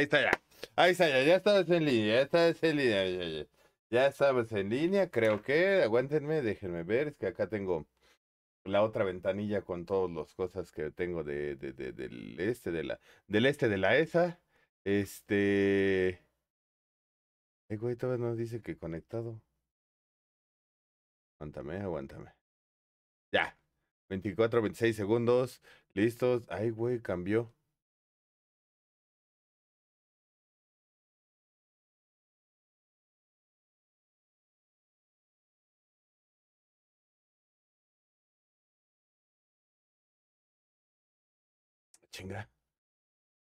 Ahí está ya. Ahí está ya. Ya estabas en línea. Ya estabas en línea. Ya, estabas en línea, creo que. Aguántenme, déjenme ver. Es que acá tengo la otra ventanilla con todas las cosas que tengo de, de, del este de la del este de la ESA. Este. El eh, güey todavía nos dice que conectado. Aguántame, aguántame. Ya. 24, 26 segundos. Listos. Ay, güey, cambió. Chinga.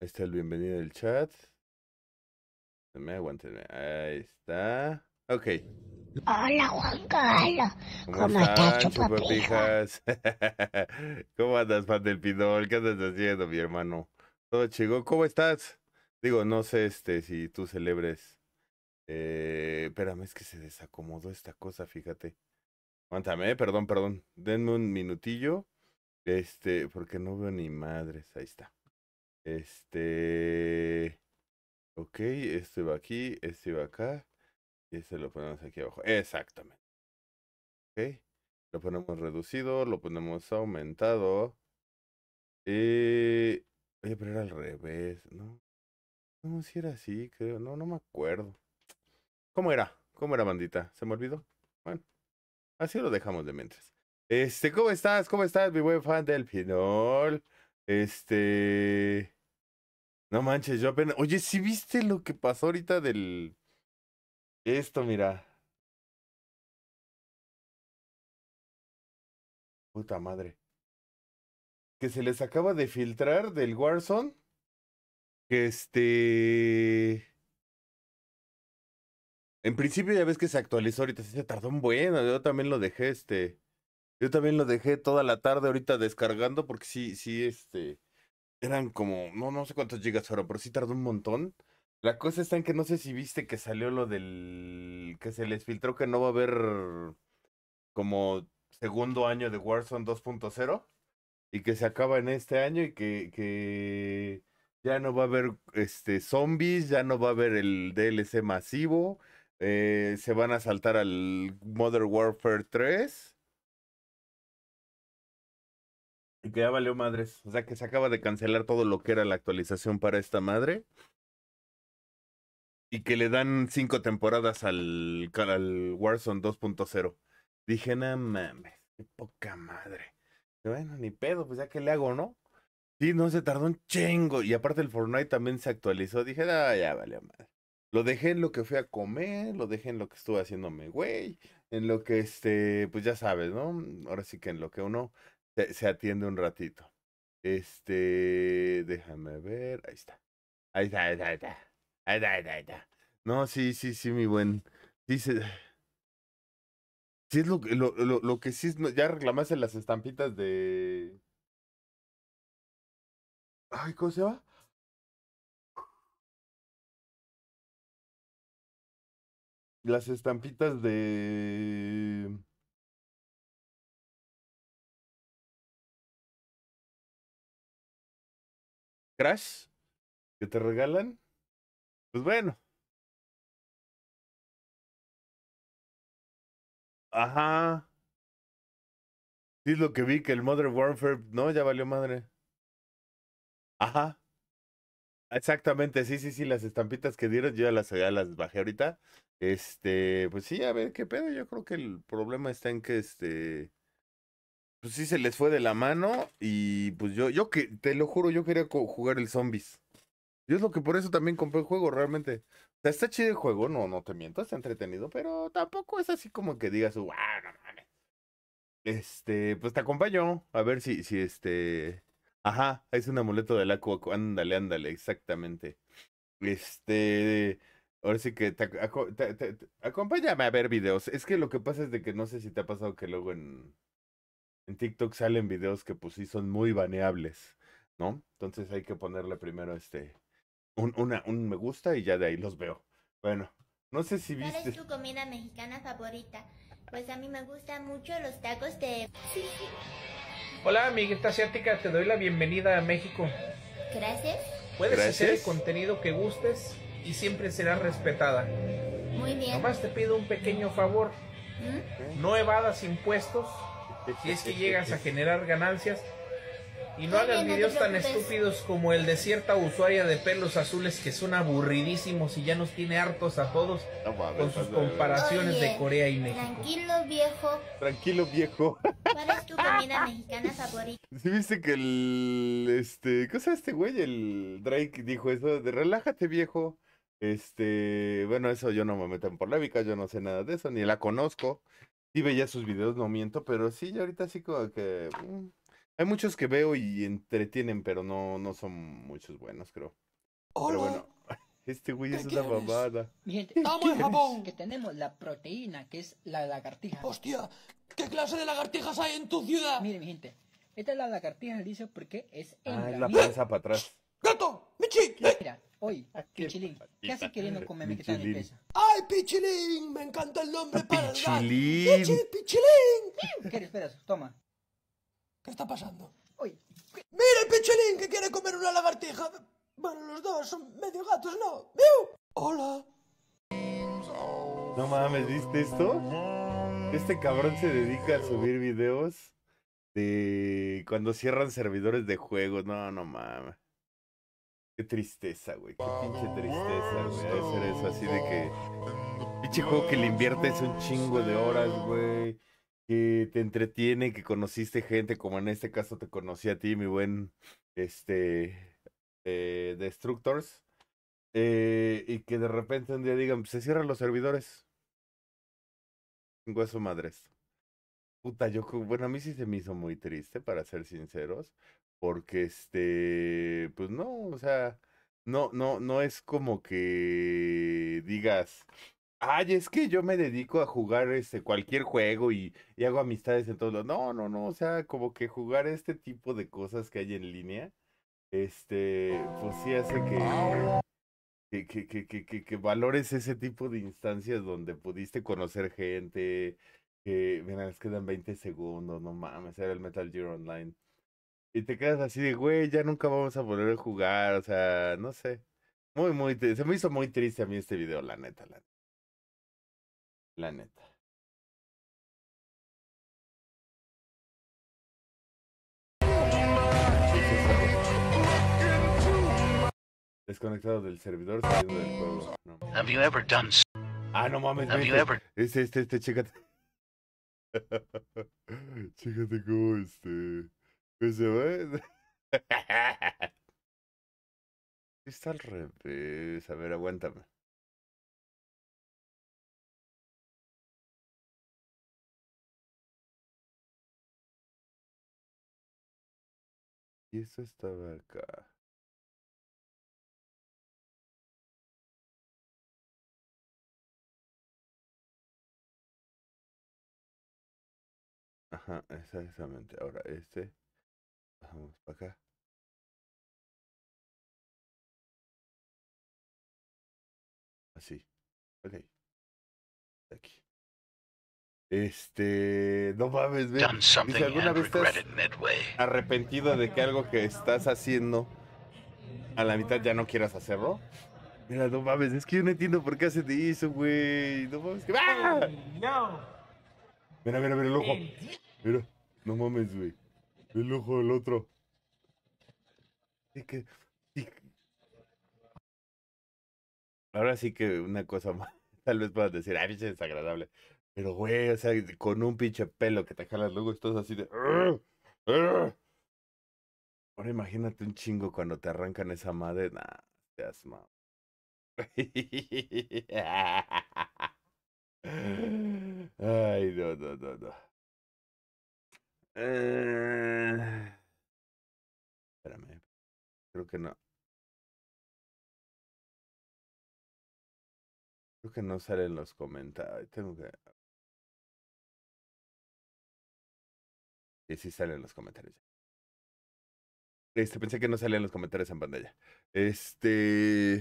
Ahí está el bienvenido del chat. Me aguantenme. Ahí está. Ok. Hola Juan Carlos. ¿Cómo, estás, chupapijas? ¿Cómo andas, Pan del Pinol? ¿Qué estás haciendo, mi hermano? Todo chico, ¿cómo estás? Digo, no sé este si tú celebres. Eh, espérame, es que se desacomodó esta cosa, fíjate. Aguántame, perdón, perdón. Denme un minutillo. Este, porque no veo ni madres. Ahí está. Este. Ok, este va aquí, este va acá. Y este lo ponemos aquí abajo. Exactamente. Ok. Lo ponemos reducido, lo ponemos aumentado. Eh, oye, pero era al revés, ¿no? No, si era así, creo. No, no me acuerdo. ¿Cómo era? ¿Cómo era, bandita? ¿Se me olvidó? Bueno, así lo dejamos de mientras. Este, ¿cómo estás? ¿Cómo estás, mi buen fan del Pinol? Este. No manches, yo apenas. Oye, ¿si viste lo que pasó ahorita del. Esto, mira. Puta madre. Que se les acaba de filtrar del Warzone. Que este. En principio ya ves que se actualizó ahorita, se tardó un buen, yo también lo dejé este. Yo también lo dejé toda la tarde ahorita descargando porque sí, sí, este, eran como, no, no sé cuántos gigas fueron, pero sí tardó un montón. La cosa está en que no sé si viste que salió lo del, que se les filtró que no va a haber como segundo año de Warzone 2.0 y que se acaba en este año y que, que ya no va a haber este zombies, ya no va a haber el DLC masivo, eh, se van a saltar al Modern Warfare 3 y Que ya valió madres. O sea, que se acaba de cancelar todo lo que era la actualización para esta madre. Y que le dan cinco temporadas al, al Warzone 2.0. Dije, no mames, qué poca madre. Bueno, ni pedo, pues ya que le hago, ¿no? Sí, no, se tardó un chingo. Y aparte el Fortnite también se actualizó. Dije, ah, ya vale, madre. Lo dejé en lo que fui a comer, lo dejé en lo que estuve haciéndome, güey. En lo que, este, pues ya sabes, ¿no? Ahora sí que en lo que uno se, atiende un ratito. Este, déjame ver, ahí está. Ahí está, ahí está, ahí está. Ahí está, ahí está, No, sí, sí, sí, mi buen. Sí, sí es lo, lo, lo, lo que sí es, ya reclamaste las estampitas de... Ay, ¿cómo se va? Las estampitas de... Crash que te regalan, pues bueno. Ajá. Sí, es lo que vi que el Mother Warfare, no, ya valió madre. Ajá. Exactamente, sí, sí, sí, las estampitas que dieron, yo ya las, ya las bajé ahorita. Este, pues sí, a ver qué pedo. Yo creo que el problema está en que este pues sí se les fue de la mano y pues yo, yo que, te lo juro, yo quería jugar el zombies. Yo es lo que por eso también compré el juego, realmente. O sea, está chido el juego, no, no te miento, está entretenido, pero tampoco es así como que digas, wow, no mames. Este, pues te acompaño, a ver si, si este... Ajá, es un amuleto del aqua, ándale, ándale, exactamente. Este... Ahora sí que te, acompáñame a ver videos. Es que lo que pasa es de que no sé si te ha pasado que luego en en TikTok salen videos que pues sí son muy baneables, ¿no? Entonces hay que ponerle primero este un, una, un me gusta y ya de ahí los veo. Bueno, no sé si viste. ¿Cuál es tu comida mexicana favorita? Pues a mí me gustan mucho los tacos de. Hola, amiguita asiática, te doy la bienvenida a México. Gracias. Puedes hacer el contenido que gustes y siempre serás respetada. Muy bien. Nomás te pido un pequeño favor. ¿Mm? No evadas impuestos si es que llegas a generar ganancias y no hagas videos tan estúpidos como el de cierta usuaria de pelos azules que son aburridísimos y ya nos tiene hartos a todos con sus comparaciones de Corea y México. Tranquilo viejo. Tranquilo viejo. ¿Cuál es tu comida mexicana favorita? viste que el este, ¿qué es este güey? El Drake dijo eso de relájate viejo. Este, bueno, eso yo no me meto en polémica, yo no sé nada de eso, ni la conozco sí veía sus videos, no miento, pero sí, ahorita sí como que... Mm, hay muchos que veo y entretienen, pero no, no son muchos buenos, creo. Pero bueno, este güey es una babada. ¡Vamos Que tenemos la proteína, que es la lagartija. ¡Hostia! ¿Qué clase de lagartijas hay en tu ciudad? Mire, mi gente, esta es la lagartija, dice, porque es Ah, es la panza para atrás. ¡Gato! ¡Michi! Mira, Oye, Pichilín, ¿qué haces queriendo comerme que está en empresa? ¡Ay, Pichilín! Me encanta el nombre para ¡Pichilín! gato! ¡Pichilín! ¿Qué espera. Toma. ¿Qué está pasando? ¡Mira el Pichilín que quiere comer una lagartija! Bueno, los dos son medio gatos, ¿no? ¡Miu! ¡Hola! No mames, ¿viste esto? Este cabrón se dedica a subir videos de cuando cierran servidores de juegos. No, no mames. Qué tristeza, güey. Qué pinche tristeza, güey. ser eso así de que. Pinche juego que le inviertes un chingo de horas, güey. Que te entretiene, que conociste gente, como en este caso te conocí a ti, mi buen. Este. Eh, Destructors. Eh, y que de repente un día digan, se cierran los servidores. Hueso madres. Puta, yo, bueno, a mí sí se me hizo muy triste, para ser sinceros, porque este, pues no, o sea, no, no, no es como que digas, ay, es que yo me dedico a jugar este cualquier juego y, y hago amistades en todos los, No, no, no, o sea, como que jugar este tipo de cosas que hay en línea, este, pues sí hace que, que, que, que, que, que valores ese tipo de instancias donde pudiste conocer gente, que, mira, les quedan 20 segundos, no mames, era el Metal Gear Online. Y te quedas así de, güey, ya nunca vamos a volver a jugar, o sea, no sé. Muy, muy, se me hizo muy triste a mí este video, la neta, la neta. La neta. Desconectado del servidor, saliendo del juego. Have you ever done... Ah, no mames, Have este, este, este, chécate. chécate cómo este. Pues, se Está al revés. A ver, aguántame. Y eso estaba acá. Ajá, exactamente. Ahora, este. Vamos, para acá. Así. ok Aquí. Este, no mames, ve. Si ¿alguna vez estás arrepentido de que algo que estás haciendo a la mitad ya no quieras hacerlo? Mira, no mames, es que yo no entiendo por qué hace de eso, güey. No mames, que... va ¡ah! No. Mira, mira, mira el ojo. Mira, no mames, güey el ojo del otro. que. Ahora sí que una cosa más. Tal vez puedas decir, ay, es desagradable. Pero, güey, o sea, con un pinche pelo que te jalas luego estás así de. Ahora imagínate un chingo cuando te arrancan esa madre. te asma. ay, no, no, no, no. Eh, espérame. Creo que no. Creo que no salen los comentarios. Tengo que. Y sí salen los comentarios. Este, pensé que no salían los comentarios en pantalla. Este.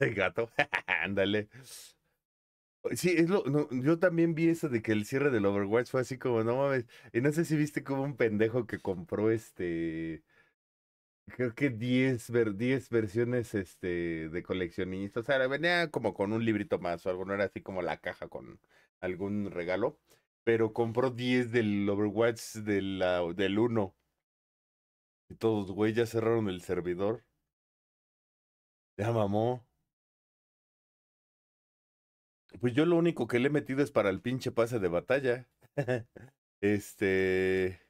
El gato. Ándale. Sí, es lo, yo también vi eso de que el cierre del Overwatch fue así como, no mames, y no sé si viste como un pendejo que compró este, creo que 10, ver, versiones este, de coleccionistas, o sea, venía como con un librito más o algo, no era así como la caja con algún regalo, pero compró 10 del Overwatch de la, del 1. Y todos, güey, ya cerraron el servidor. Ya mamó. Pues yo lo único que le he metido es para el pinche pase de batalla. este.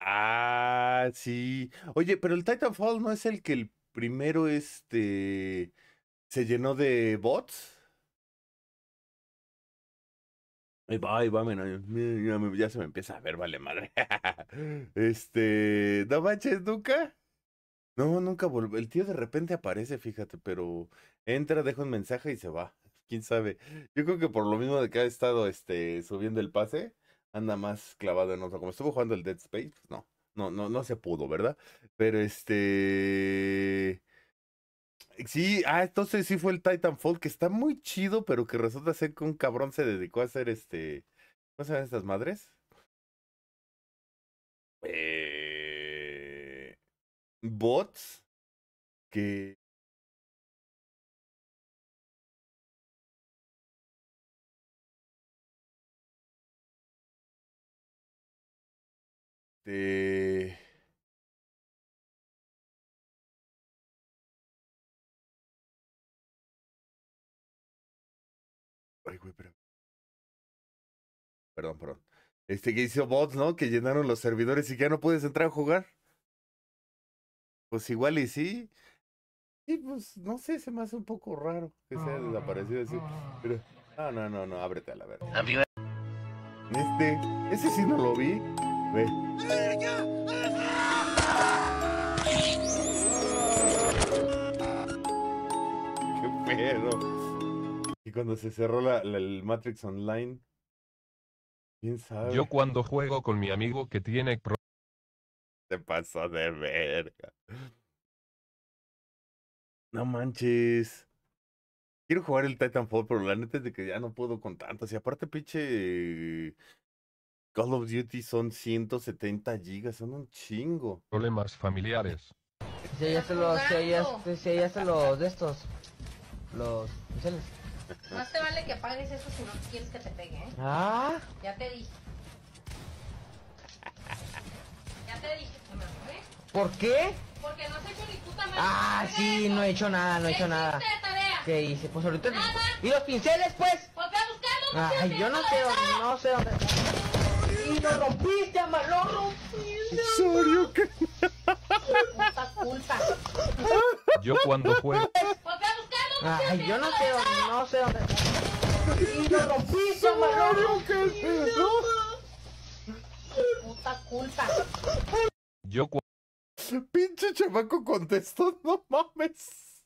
Ah, sí. Oye, pero el Titanfall no es el que el primero este se llenó de bots. Ahí va, ya, ya se me empieza a ver, vale madre. Este, no manches, nunca. No, nunca volvió. El tío de repente aparece, fíjate, pero entra, deja un mensaje y se va quién sabe. Yo creo que por lo mismo de que ha estado este, subiendo el pase, anda más clavado en otro. Como estuvo jugando el Dead Space, pues no, no, no, no se pudo, ¿verdad? Pero este. Sí, ah, entonces sí fue el Titanfall, que está muy chido, pero que resulta ser que un cabrón se dedicó a hacer este. ¿Cómo se llaman estas madres? Eh... Bots que Este. güey, pero... Perdón, perdón. Este que hizo bots, ¿no? Que llenaron los servidores y que ya no puedes entrar a jugar. Pues igual y sí. Y pues no sé, se me hace un poco raro que se haya desaparecido así. Pero. No, no, no, no, ábrete a la verga. Este, ese sí no lo vi. ¡Qué pedo! Y cuando se cerró la, el Matrix Online, ¿quién sabe? Yo cuando juego con mi amigo que tiene... te pasó de verga. No manches. Quiero jugar el Titanfall, pero la neta es de que ya no puedo con tantas. Y aparte, pinche Call of Duty son 170 gigas, son un chingo. Problemas familiares. Si ella se los, si ella, si ella se los de estos, los pinceles. Más te vale que apagues eso si no quieres que te pegue, ¿eh? Ah. Ya te dije. Ya te dije que me ¿Por qué? Porque no has hecho ni puta madre. Ah, sí, no he hecho nada, no he hecho nada. ¿Qué hice? Pues ahorita... ¿Y los pinceles, pues? Pues qué a buscarlos. Ay, yo no sé, no sé dónde... Y lo rompiste, Sorio, que. culpa. Yo cuando fue. Ay, yo no sé dónde, no sé dónde. Y lo rompiste, a lo rompiste. Puta culpa. Yo Pinche chamaco contestó, no mames.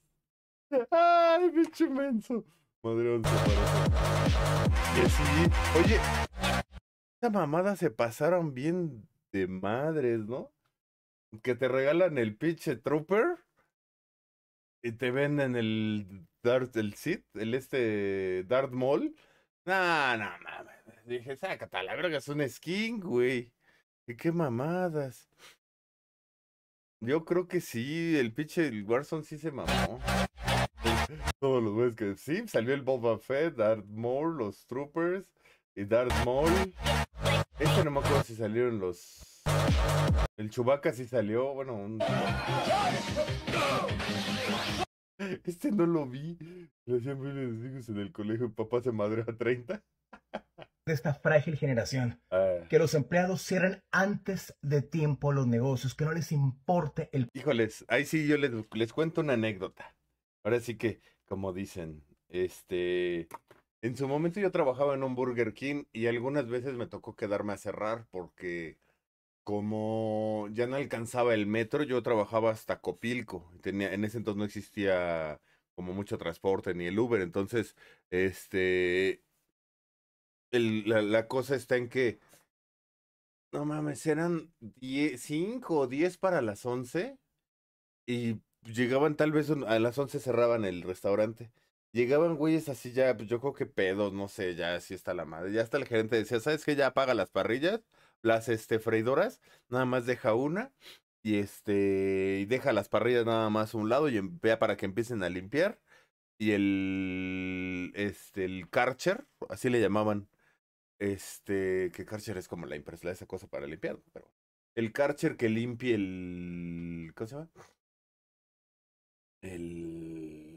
Ay, pinche menso Madre, mía sí. Oye esa mamada se pasaron bien de madres, ¿no? Que te regalan el pinche Trooper y te venden el dart, el Sith, el este dart mall. No, no mames. Dije, sácate la verga, es un skin, güey. ¿Y qué mamadas? Yo creo que sí, el pinche el Warzone sí se mamó. Todos los güeyes que sí, salió el Boba Fett, Darth Maul, los Troopers y Darth Maul. Este no me acuerdo si salieron los. El Chubaca sí salió, bueno, un. Este no lo vi. Le hacían los hijos en el colegio. Papá se madre a 30. De esta frágil generación. Ah. Que los empleados cierren antes de tiempo los negocios, que no les importe el. Híjoles, ahí sí yo les cuento una anécdota. Ahora sí que, como dicen, este. En su momento yo trabajaba en un Burger King y algunas veces me tocó quedarme a cerrar porque como ya no alcanzaba el metro, yo trabajaba hasta Copilco. Tenía, en ese entonces no existía como mucho transporte ni el Uber. Entonces, este, la, la, cosa está en que, no mames, eran cinco o 10 para las 11 y llegaban tal vez a las 11 cerraban el restaurante. Llegaban güeyes así ya, pues, yo creo que pedos, no sé, ya así está la madre. Ya hasta el gerente decía, ¿sabes qué? Ya apaga las parrillas, las este, freidoras, nada más deja una y este, y deja las parrillas nada más a un lado y em, vea para que empiecen a limpiar. Y el, este, el Karcher, así le llamaban, este, que Karcher es como la impresora, esa cosa para limpiar, pero el Karcher que limpie el, ¿cómo se llama? El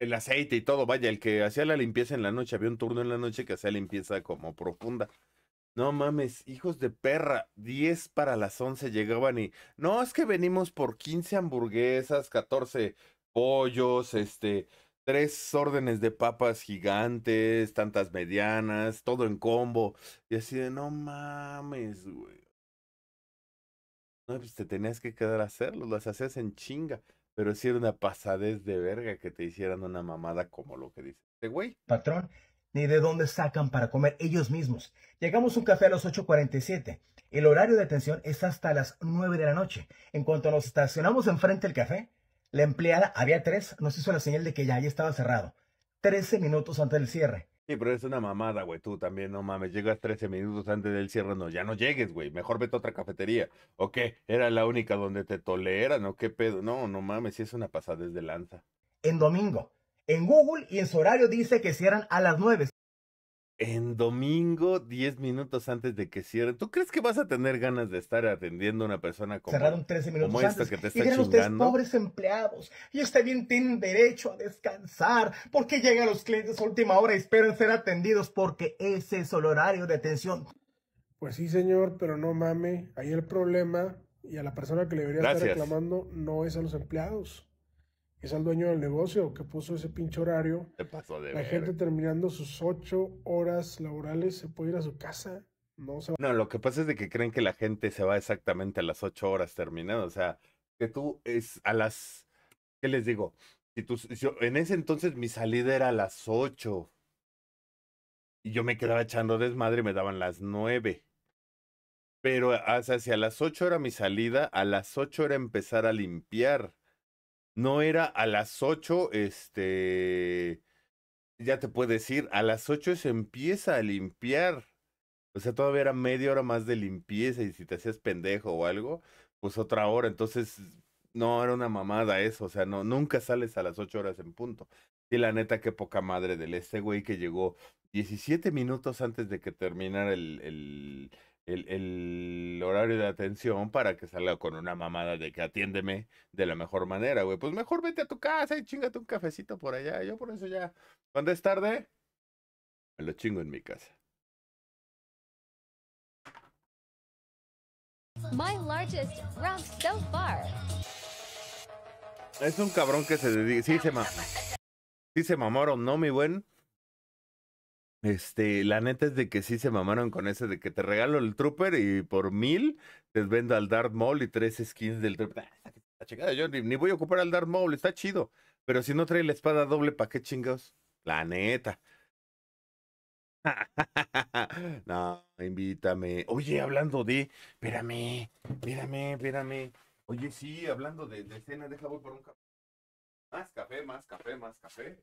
el aceite y todo, vaya, el que hacía la limpieza en la noche, había un turno en la noche que hacía limpieza como profunda. No mames, hijos de perra, 10 para las 11 llegaban y, no, es que venimos por 15 hamburguesas, 14 pollos, este, tres órdenes de papas gigantes, tantas medianas, todo en combo. Y así de, no mames, güey. No, pues te tenías que quedar a hacerlo, las hacías en chinga. Pero si era una pasadez de verga que te hicieran una mamada como lo que dice de güey. Patrón, ni de dónde sacan para comer ellos mismos. Llegamos un café a las 8.47. El horario de atención es hasta las 9 de la noche. En cuanto nos estacionamos enfrente del café, la empleada, había tres, nos hizo la señal de que ya, ya estaba cerrado. Trece minutos antes del cierre. Sí, pero es una mamada, güey. Tú también, no mames. Llegas 13 minutos antes del cierre. No, ya no llegues, güey. Mejor vete a otra cafetería. ¿O qué? ¿Era la única donde te toleran? ¿O qué pedo? No, no mames. Sí, es una pasada de lanza. En domingo. En Google y en su horario dice que cierran a las 9 en domingo, 10 minutos antes de que cierre. ¿Tú crees que vas a tener ganas de estar atendiendo a una persona como, Cerraron 13 minutos antes, que te está pobres empleados, y está bien, tienen derecho a descansar, ¿Por qué llegan los clientes a última hora y esperan ser atendidos, porque ese es el horario de atención. Pues sí, señor, pero no mame, ahí el problema y a la persona que le debería estar reclamando no es a los empleados es al dueño del negocio que puso ese pinche horario. La gente terminando sus ocho horas laborales se puede ir a su casa. No, lo que pasa es de que creen que la gente se va exactamente a las ocho horas terminando. O sea, que tú es a las. ¿Qué les digo? Si tú, en ese entonces mi salida era a las ocho. Y yo me quedaba echando desmadre y me daban las nueve. Pero hacia ah, las ocho era mi salida, a las ocho era empezar a limpiar no era a las 8, este, ya te puedo decir, a las 8 se empieza a limpiar. O sea, todavía era media hora más de limpieza y si te hacías pendejo o algo, pues otra hora. Entonces, no, era una mamada eso. O sea, no, nunca sales a las 8 horas en punto. Y la neta, qué poca madre del este güey que llegó 17 minutos antes de que terminara el, el, horario de atención para que salga con una mamada de que atiéndeme de la mejor manera, güey. Pues mejor vete a tu casa y chingate un cafecito por allá. Yo por eso ya, cuando es tarde, me lo chingo en mi casa. Es un cabrón que se dedica. Sí, se Sí, se mamaron, ¿no, mi buen? Este, la neta es de que sí se mamaron con ese de que te regalo el Trooper y por mil te vendo al Darth Maul y tres skins del Trooper. Ah, yo ni, voy a ocupar al Darth Maul, está chido. Pero si no trae la espada doble, ¿para qué chingados? La neta. no, invítame. Oye, hablando de. Espérame, espérame, espérame. Oye, sí, hablando de, de cena, deja voy por un café. Más café, más café, más café.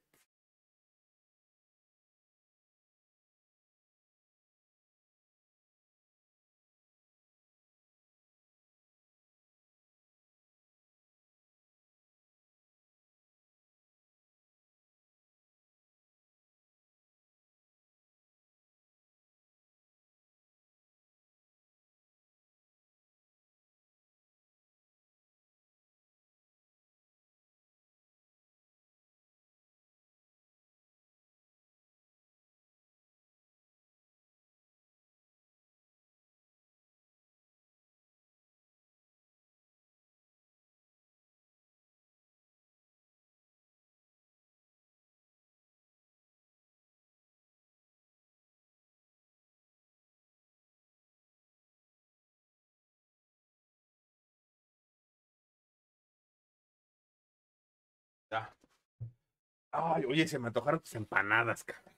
Ay, oye, se me antojaron tus empanadas, cabrón.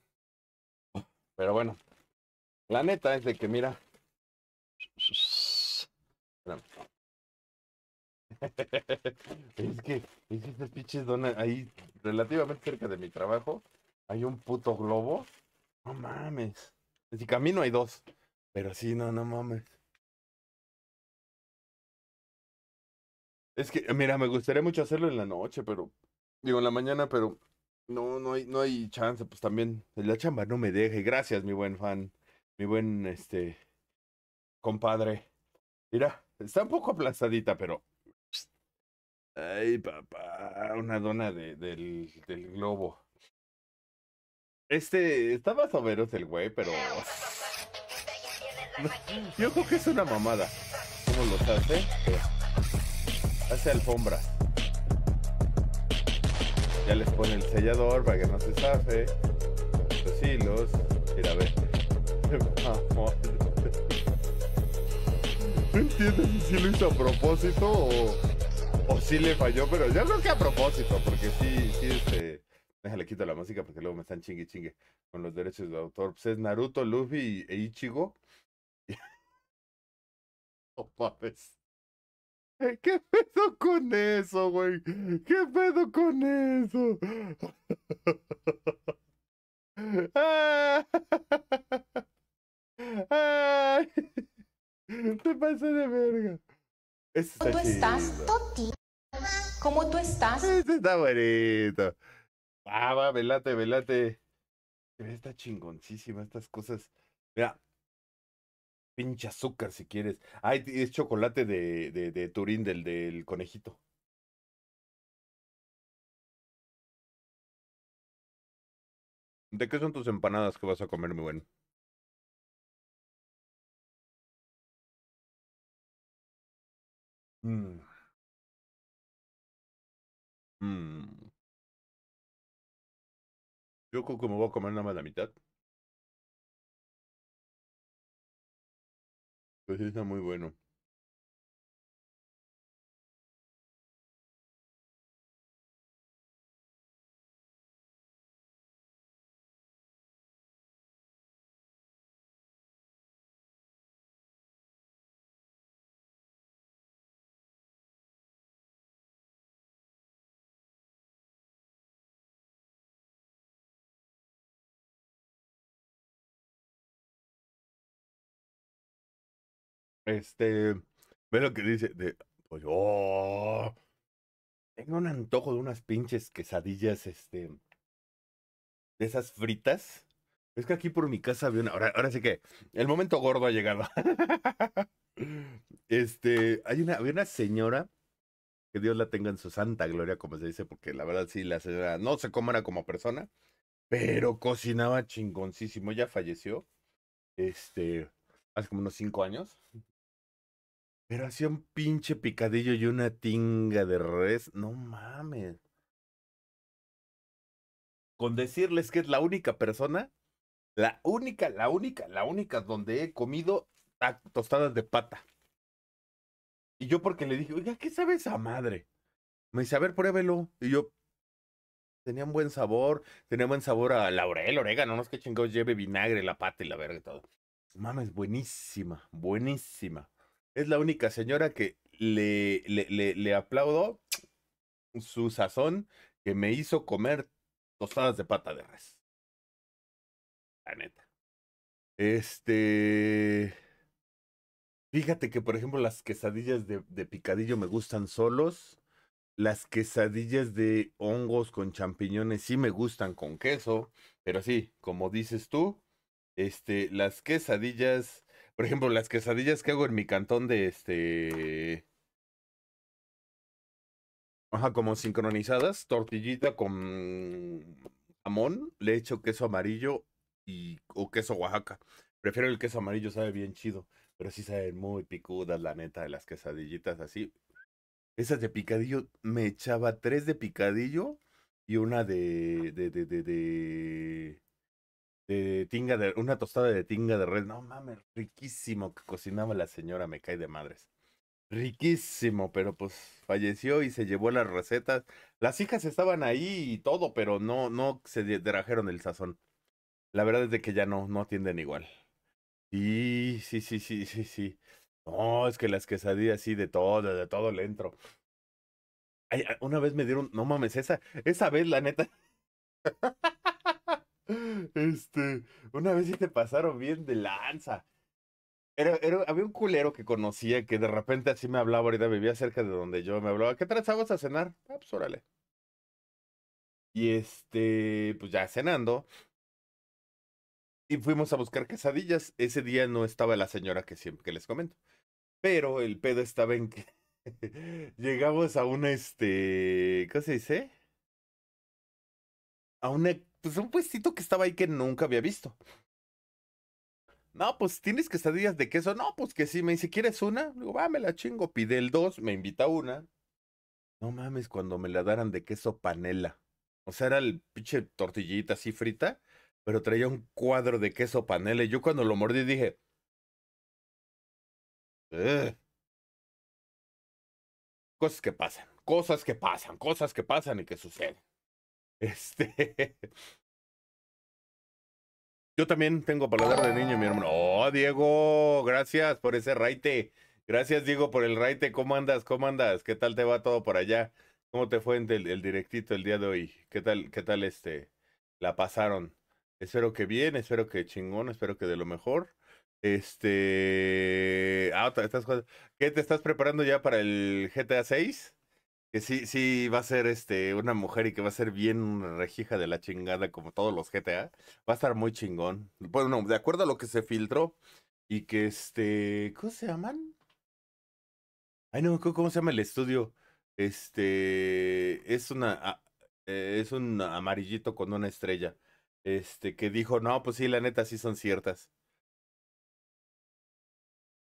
Pero bueno, la neta es de que, mira. es que, es que estas pinches donas ahí, relativamente cerca de mi trabajo, hay un puto globo. No mames. Si camino hay dos. Pero sí, no, no mames. Es que, mira, me gustaría mucho hacerlo en la noche, pero. Digo, en la mañana, pero no, no hay, no hay chance, pues también la chamba no me deje. Gracias, mi buen fan, mi buen este compadre. Mira, está un poco aplastadita, pero. Ay, papá, una dona de, del, del globo. Este, estaba soberos el güey, pero. Yo creo que es una mamada. ¿Cómo lo hace? Hace alfombras ya les pone el sellador para que no se zafe, los hilos, mira, A ver. No si lo hizo a propósito o, o si le falló, pero yo creo que a propósito, porque sí, sí, este. Déjale quito la música porque luego me están chingue chingue con los derechos de autor. Pues es Naruto, Luffy e Ichigo. oh, papes. Eh, ¿Qué pedo con eso, güey? ¿Qué pedo con eso? Ay, te pasé de verga. ¿Cómo ¿Tú estás, Toti? ¿Cómo tú estás? está bonito. va va, velate, velate. Está chingoncísima estas cosas. Mira, Pinche azúcar si quieres. Ay, es chocolate de, de, Turín del, del conejito. ¿De qué son tus empanadas que vas a comer, mi buen? Mm. mm. Yo como voy a comer nada más la mitad. Pues está muy bueno. Este, ve lo que dice, de, pues, oh, tengo un antojo de unas pinches quesadillas, este, de esas fritas. Es que aquí por mi casa había una, ahora, ahora sí que, el momento gordo ha llegado. este, hay una, había una señora, que Dios la tenga en su santa gloria, como se dice, porque la verdad sí, la señora no se cómo era como persona, pero cocinaba chingoncísimo, ya falleció, este, hace como unos cinco años, pero hacía un pinche picadillo y una tinga de res. No mames. Con decirles que es la única persona, la única, la única, la única donde he comido tostadas de pata. Y yo porque le dije, oiga, ¿qué sabe esa madre? Me dice, a ver, pruébelo. Y yo, un buen sabor, tenía buen sabor a laurel, orégano, no es que chingados lleve vinagre, la pata y la verga y todo. Mames, buenísima, buenísima es la única señora que le, le, le, aplaudo su sazón que me hizo comer tostadas de pata de res. La neta. Este. Fíjate que, por ejemplo, las quesadillas de, de picadillo me gustan solos. Las quesadillas de hongos con champiñones sí me gustan con queso. Pero sí, como dices tú, este, las quesadillas por ejemplo, las quesadillas que hago en mi cantón de este. Ajá, como sincronizadas, tortillita con jamón, le echo queso amarillo y o queso Oaxaca. Prefiero el queso amarillo, sabe bien chido, pero sí saben muy picudas, la neta, de las quesadillitas así. Esas de picadillo, me echaba tres de picadillo y una de, de, de, de, de de tinga de una tostada de tinga de red. No mames, riquísimo que cocinaba la señora, me cae de madres. Riquísimo, pero pues falleció y se llevó las recetas. Las hijas estaban ahí y todo, pero no no se trajeron el sazón. La verdad es que ya no no atienden igual. Y sí, sí, sí, sí, sí. No, es que las quesadillas sí de todo, de todo le entro. Ay, ah, una vez me dieron, no mames, esa esa vez la neta Este, una vez si te pasaron bien de lanza. Era, era, había un culero que conocía que de repente así me hablaba, ahorita vivía cerca de donde yo, me hablaba, ¿qué trazabas a cenar? Ah, pues, y este, pues ya cenando. Y fuimos a buscar quesadillas. Ese día no estaba la señora que siempre les comento. Pero el pedo estaba en que llegamos a un este, ¿qué se dice? A una pues un puestito que estaba ahí que nunca había visto. No, pues tienes quesadillas de queso. No, pues que sí. Me dice, ¿quieres una? Le digo, va, me la chingo. Pide el dos, me invita una. No mames, cuando me la daran de queso panela. O sea, era el pinche tortillita así frita, pero traía un cuadro de queso panela. Y yo cuando lo mordí dije. Cosas que pasan, cosas que pasan, cosas que pasan y que suceden. Este. Yo también tengo paladar de niño, mi hermano. Oh, Diego, gracias por ese raite. Gracias, Diego, por el raite. ¿Cómo andas? ¿Cómo andas? ¿Qué tal te va todo por allá? ¿Cómo te fue el, directito el día de hoy? ¿Qué tal, qué tal este? La pasaron. Espero que bien, espero que chingón, espero que de lo mejor. Este. Ah, estas cosas. ¿Qué te estás preparando ya para el GTA 6? Que sí, sí, va a ser este, una mujer y que va a ser bien una rejija de la chingada, como todos los GTA. Va a estar muy chingón. Bueno, de acuerdo a lo que se filtró. Y que este. ¿Cómo se llaman? Ay, no, ¿cómo se llama el estudio? Este. Es una. Ah, eh, es un amarillito con una estrella. Este, que dijo, no, pues sí, la neta, sí son ciertas.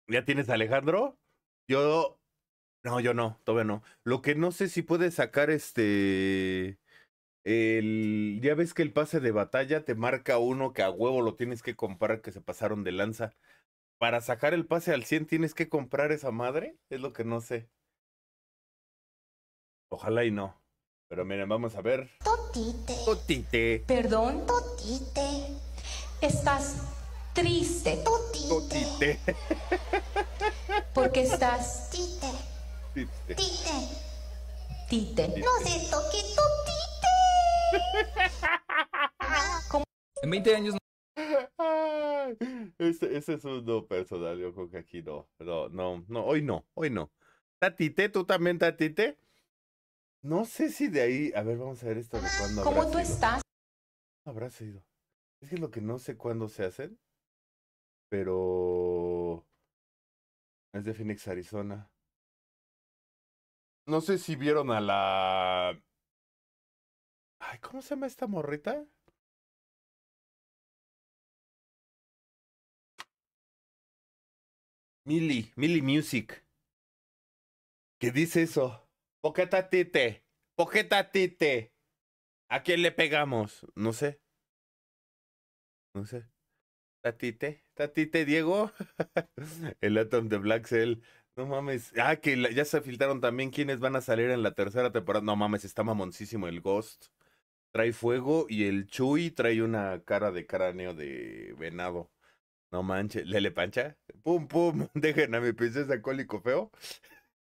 ¿Ya tienes a Alejandro? Yo no, yo no, todavía no. Lo que no sé si puedes sacar este. El, ya ves que el pase de batalla te marca uno que a huevo lo tienes que comprar, que se pasaron de lanza. Para sacar el pase al 100 tienes que comprar esa madre, es lo que no sé. Ojalá y no. Pero miren, vamos a ver. Totite. Totite. Perdón. Totite. Estás triste. Totite. Totite. Porque estás. Tite Tite. Tite. Tite. No se toque tu tite. En 20 años Ese, es un no personal, yo creo que aquí no. No, no, no, hoy no, hoy no. Tatite, tú también, Tatite. No sé si de ahí. A ver, vamos a ver esto de cuándo. ¿Cómo tú estás? Habrá sido. Es que lo que no sé cuándo se hacen. Pero. Es de Phoenix, Arizona. No sé si vieron a la. Ay, ¿cómo se llama esta morrita? Mili, Millie Music. ¿Qué dice eso? Poqueta tite, poqueta tite. ¿A quién le pegamos? No sé. No sé. Tatite, tatite, Diego. el Atom de Black Cell. No mames. Ah, que ya se filtraron también quiénes van a salir en la tercera temporada. No mames, está mamoncísimo el Ghost. Trae fuego y el Chuy trae una cara de cráneo de venado. No manches. ¿Lele pancha? Pum, pum. Dejen a mi princesa cólico feo.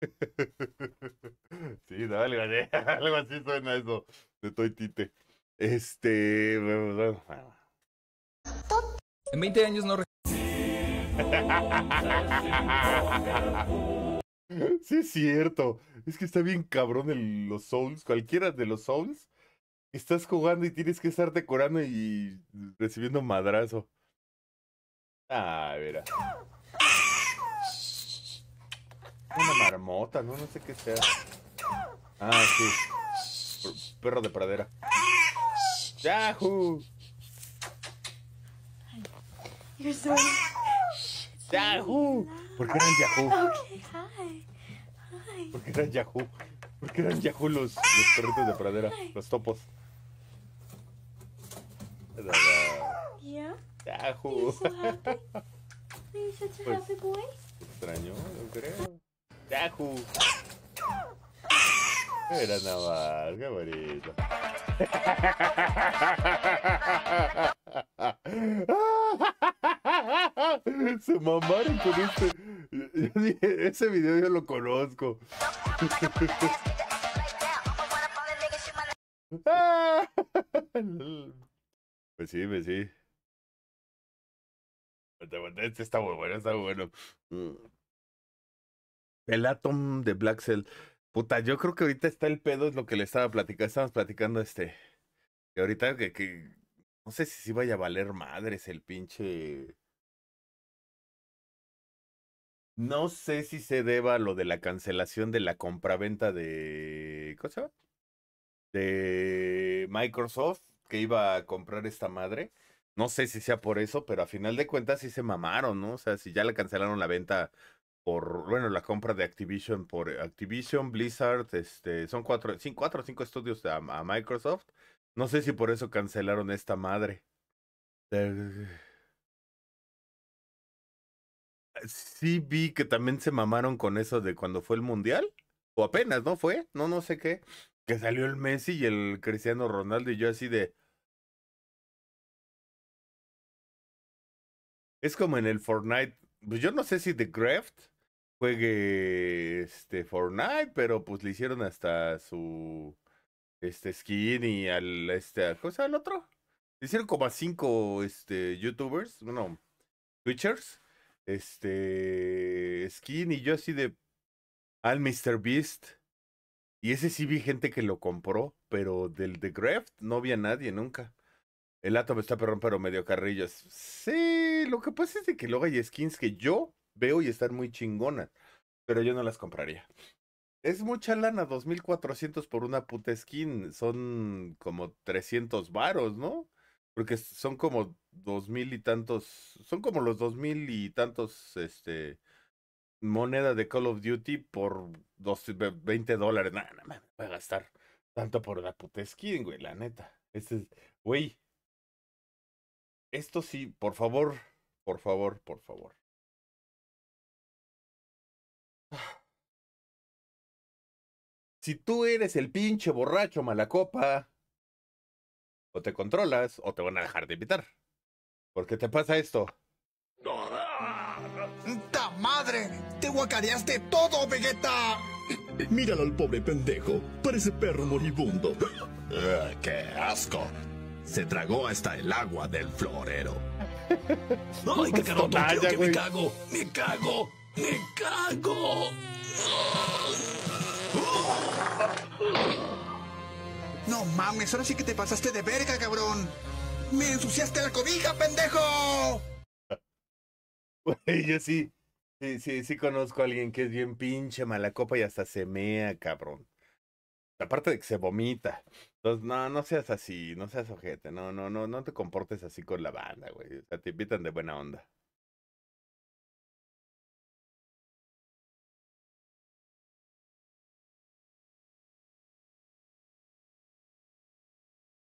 sí, dale algo, así, suena eso. De Toy Tite. Este. En 20 años no Sí, es cierto. Es que está bien cabrón el, los Souls. Cualquiera de los Souls. Estás jugando y tienes que estar decorando y recibiendo madrazo. Ah, ver Una marmota, ¿no? No sé qué sea. Ah, sí. Perro de pradera. ¡Yahoo! You're so... Yahoo. ¿Por qué eran ah, Yahoo? Okay, ¿Por qué eran Yahoo? ¿Por qué eran Yahoo los, perritos de pradera? Los topos. Yeah. Yahoo. So happy? Pues, happy boy? Extraño, no creo. Yahoo. Era nada más, qué bonito. Se mamaron con este. ese video yo lo conozco. pues sí, pues sí. Este está muy bueno, está bueno. El Atom de Black Cell. Puta, yo creo que ahorita está el pedo, es lo que le estaba platicando. Estábamos platicando este. Que ahorita que, que no sé si sí vaya a valer madres el pinche. No sé si se deba a lo de la cancelación de la compraventa de. ¿Cómo se llama? De Microsoft, que iba a comprar esta madre. No sé si sea por eso, pero a final de cuentas sí se mamaron, ¿no? O sea, si ya le cancelaron la venta por, bueno, la compra de Activision por eh, Activision, Blizzard, este, son cuatro, cinco, cuatro o cinco estudios a, Microsoft. No sé si por eso cancelaron esta madre sí vi que también se mamaron con eso de cuando fue el mundial. O apenas, ¿no fue? No, no sé qué. Que salió el Messi y el Cristiano Ronaldo y yo así de... Es como en el Fortnite. Pues yo no sé si The Craft juegue este Fortnite, pero pues le hicieron hasta su este skin y al este cosa, otro? hicieron como a cinco este youtubers, bueno, twitchers este, Skin y yo así de al ah, Mr. Beast. Y ese sí vi gente que lo compró, pero del The Graft no a nadie nunca. El Atom está perrón, pero medio carrillos. Sí, lo que pasa es de que luego hay skins que yo veo y están muy chingonas, pero yo no las compraría. Es mucha lana, 2400 por una puta skin, son como 300 varos, ¿no? Porque son como dos mil y tantos, son como los dos mil y tantos, este, moneda de Call of Duty por 20 dólares. Nada, nada, nah, voy a gastar tanto por la puta skin, güey, la neta. Este güey, esto sí, por favor, por favor, por favor. Si tú eres el pinche borracho malacopa te controlas o te van a dejar de invitar. ¿Por qué te pasa esto? ¡Ta madre! ¡Te guacareaste todo, Vegeta! Míralo al pobre pendejo. Parece perro moribundo. ¡Ah, ¡Qué asco! Se tragó hasta el agua del florero. ¡Ay, qué caro que me cago! ¡Me cago! ¡Me cago! No mames, ahora sí que te pasaste de verga, cabrón. ¡Me ensuciaste la cobija, pendejo! Güey, yo sí, sí, sí, sí conozco a alguien que es bien pinche mala copa y hasta se mea, cabrón. Aparte de que se vomita. Entonces, no, no seas así, no seas ojete, no, no, no, no te comportes así con la banda, güey. O sea, te invitan de buena onda.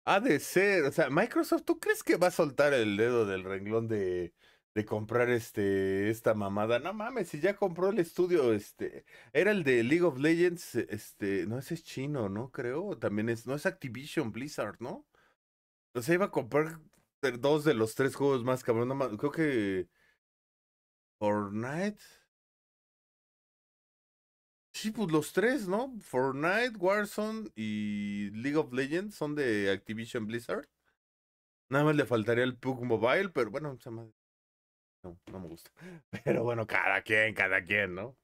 Ha de ser, o sea, Microsoft, ¿tú crees que va a soltar el dedo del renglón de, de comprar este esta mamada. No mames, si ya compró el estudio, este, era el de League of Legends, este, no ese es chino, ¿no? Creo, también es, no es Activision Blizzard, ¿no? O sea, iba a comprar dos de los tres juegos más cabrón, no, creo que Fortnite Sí, pues los tres, ¿no? Fortnite, Warzone y League of Legends son de Activision Blizzard. Nada más le faltaría el Pug Mobile, pero bueno, No, no me gusta. Pero bueno, cada quien, cada quien, ¿no?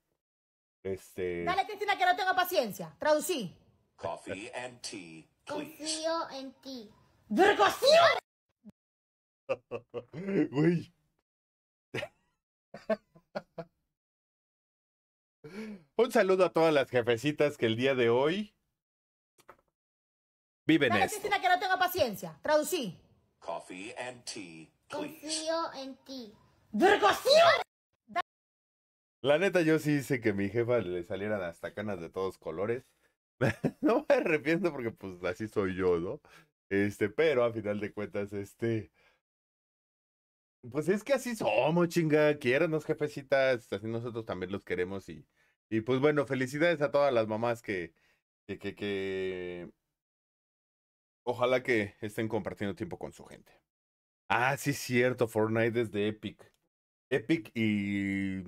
Este. Dale, Cristina, que no tengo paciencia. Traducí. Coffee and tea. Please. Confío en ti. Uy. Un saludo a todas las jefecitas que el día de hoy viven que no paciencia. Traducí. Coffee and tea, please. en ti. La neta, yo sí hice que mi jefa le salieran hasta canas de todos colores. no me arrepiento porque pues así soy yo, ¿no? Este, pero a final de cuentas, este... Pues es que así somos, chinga. los jefecitas. Así nosotros también los queremos y y pues bueno, felicidades a todas las mamás que, que, que, que... Ojalá que estén compartiendo tiempo con su gente. Ah, sí, cierto, Fortnite es de Epic. Epic y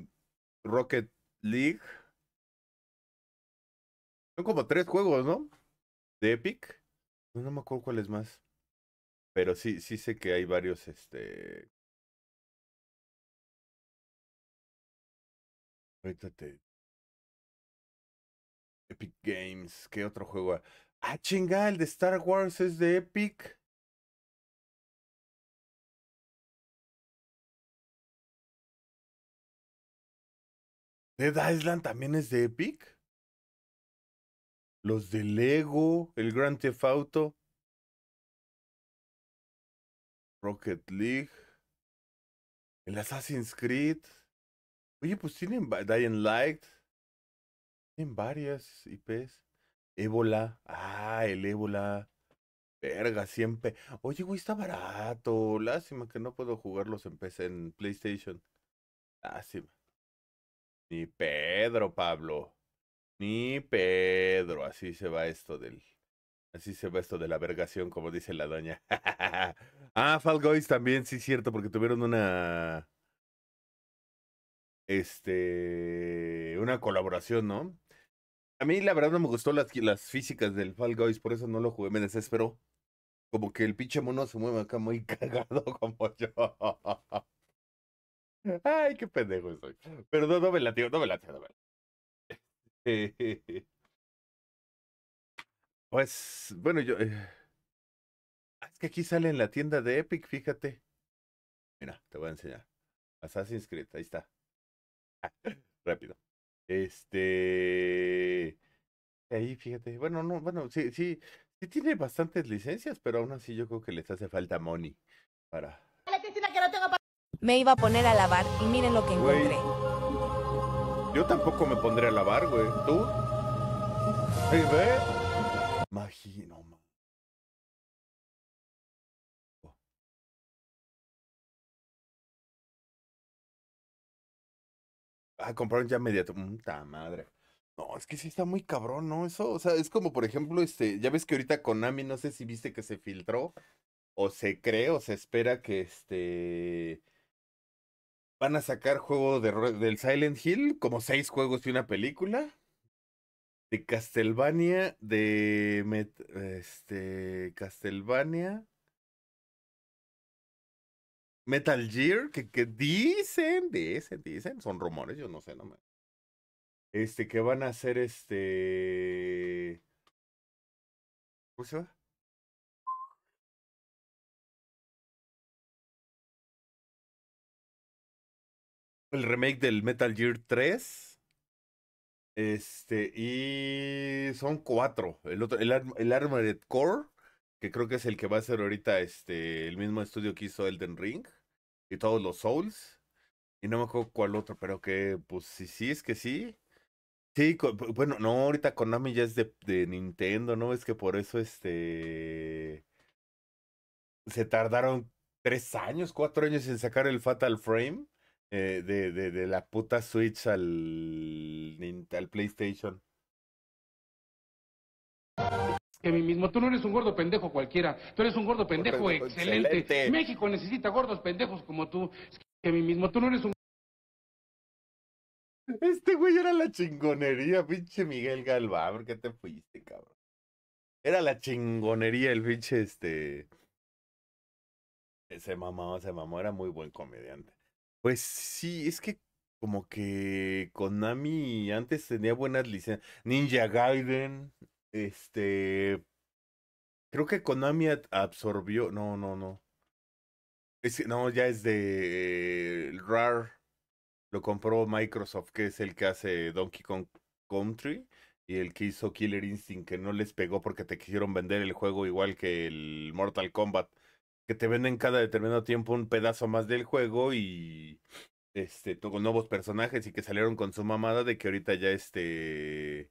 Rocket League. Son como tres juegos, ¿no? De Epic. No, no me acuerdo cuál es más. Pero sí, sí sé que hay varios, este... Ahorita te, Epic Games. ¿Qué otro juego? Ah, chinga, el de Star Wars es de Epic. Dead Island también es de Epic. Los de Lego, el Grand Theft Auto. Rocket League. El Assassin's Creed. Oye, pues tienen Dying Light. En varias IPs. Ébola. Ah, el ébola. Verga, siempre. Oye, güey, está barato. Lástima que no puedo jugarlos en PC, en PlayStation. Lástima. Ni Pedro, Pablo. Ni Pedro. Así se va esto del. Así se va esto de la vergación, como dice la doña. ah, Fall también, sí, cierto, porque tuvieron una. Este. Una colaboración, ¿no? A mí la verdad no me gustó las, las físicas del Fall Guys, por eso no lo jugué, me desesperó. Como que el pinche mono se mueve acá muy cagado como yo. Ay, qué pendejo soy. Pero no, no me latió, no me latió, no me Pues, bueno, yo... Eh, ah, es que aquí sale en la tienda de Epic, fíjate. Mira, te voy a enseñar. Assassin's Creed, ahí está. Rápido. Este. Ahí, fíjate. Bueno, no, bueno, sí, sí, sí tiene bastantes licencias, pero aún así yo creo que les hace falta money para. Me iba a poner a lavar y miren lo que encontré. Yo tampoco me pondré a lavar, güey. ¿Tú? ¿Sí, Imagino. a ah, compraron ya media. Puta mm, madre. No, es que sí está muy cabrón, ¿no? Eso, o sea, es como, por ejemplo, este, ya ves que ahorita Konami, no sé si viste que se filtró, o se cree, o se espera que este. Van a sacar juego de, del Silent Hill, como seis juegos y una película. De Castlevania, de. este. Castlevania. Metal Gear, que, que dicen, dicen, dicen, son rumores, yo no sé, no me... Este, que van a hacer este... ¿Cómo se El remake del Metal Gear 3. Este, y son cuatro. El otro, el, el Armored Core que creo que es el que va a ser ahorita este, el mismo estudio que hizo Elden Ring y todos los Souls. Y no me acuerdo cuál otro, pero que, pues sí, sí, es que sí. Sí, bueno, no, ahorita Konami ya es de, de Nintendo, ¿no? Es que por eso este. Se tardaron tres años, cuatro años en sacar el Fatal Frame eh, de, de, la puta Switch al, al PlayStation que a mí mismo. Tú no eres un gordo pendejo cualquiera, tú eres un gordo pendejo, excelente. México necesita gordos pendejos como tú, que a mí mismo. Tú no eres un... Este güey era la chingonería, pinche Miguel Galván, ¿por qué te fuiste, cabrón? Era la chingonería el pinche este... Ese mamó, se mamá era muy buen comediante. Pues sí, es que como que Konami antes tenía buenas licencias. Ninja Gaiden, este. Creo que Konami absorbió. No, no, no. no, ya es de. Eh, Rare. Lo compró Microsoft, que es el que hace Donkey Kong Country. Y el que hizo Killer Instinct, que no les pegó porque te quisieron vender el juego igual que el Mortal Kombat. Que te venden cada determinado tiempo un pedazo más del juego y. Este, con nuevos personajes y que salieron con su mamada de que ahorita ya este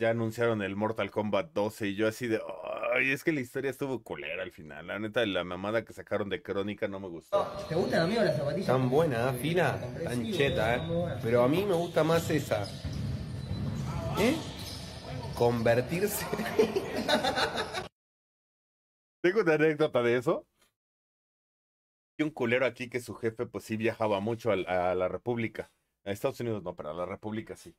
ya, anunciaron el Mortal Kombat 12 y yo así de, ay, es que la historia estuvo culera al final. La neta, la mamada que sacaron de Crónica no me gustó. ¿Te gustan, amigo, las zapatillas? Tan buena, fina, tan cheta, ¿eh? Pero a mí me gusta más esa. ¿Eh? Convertirse. Tengo una anécdota de eso. Y un culero aquí que su jefe, pues sí viajaba mucho a la República. A Estados Unidos no, pero a la República sí.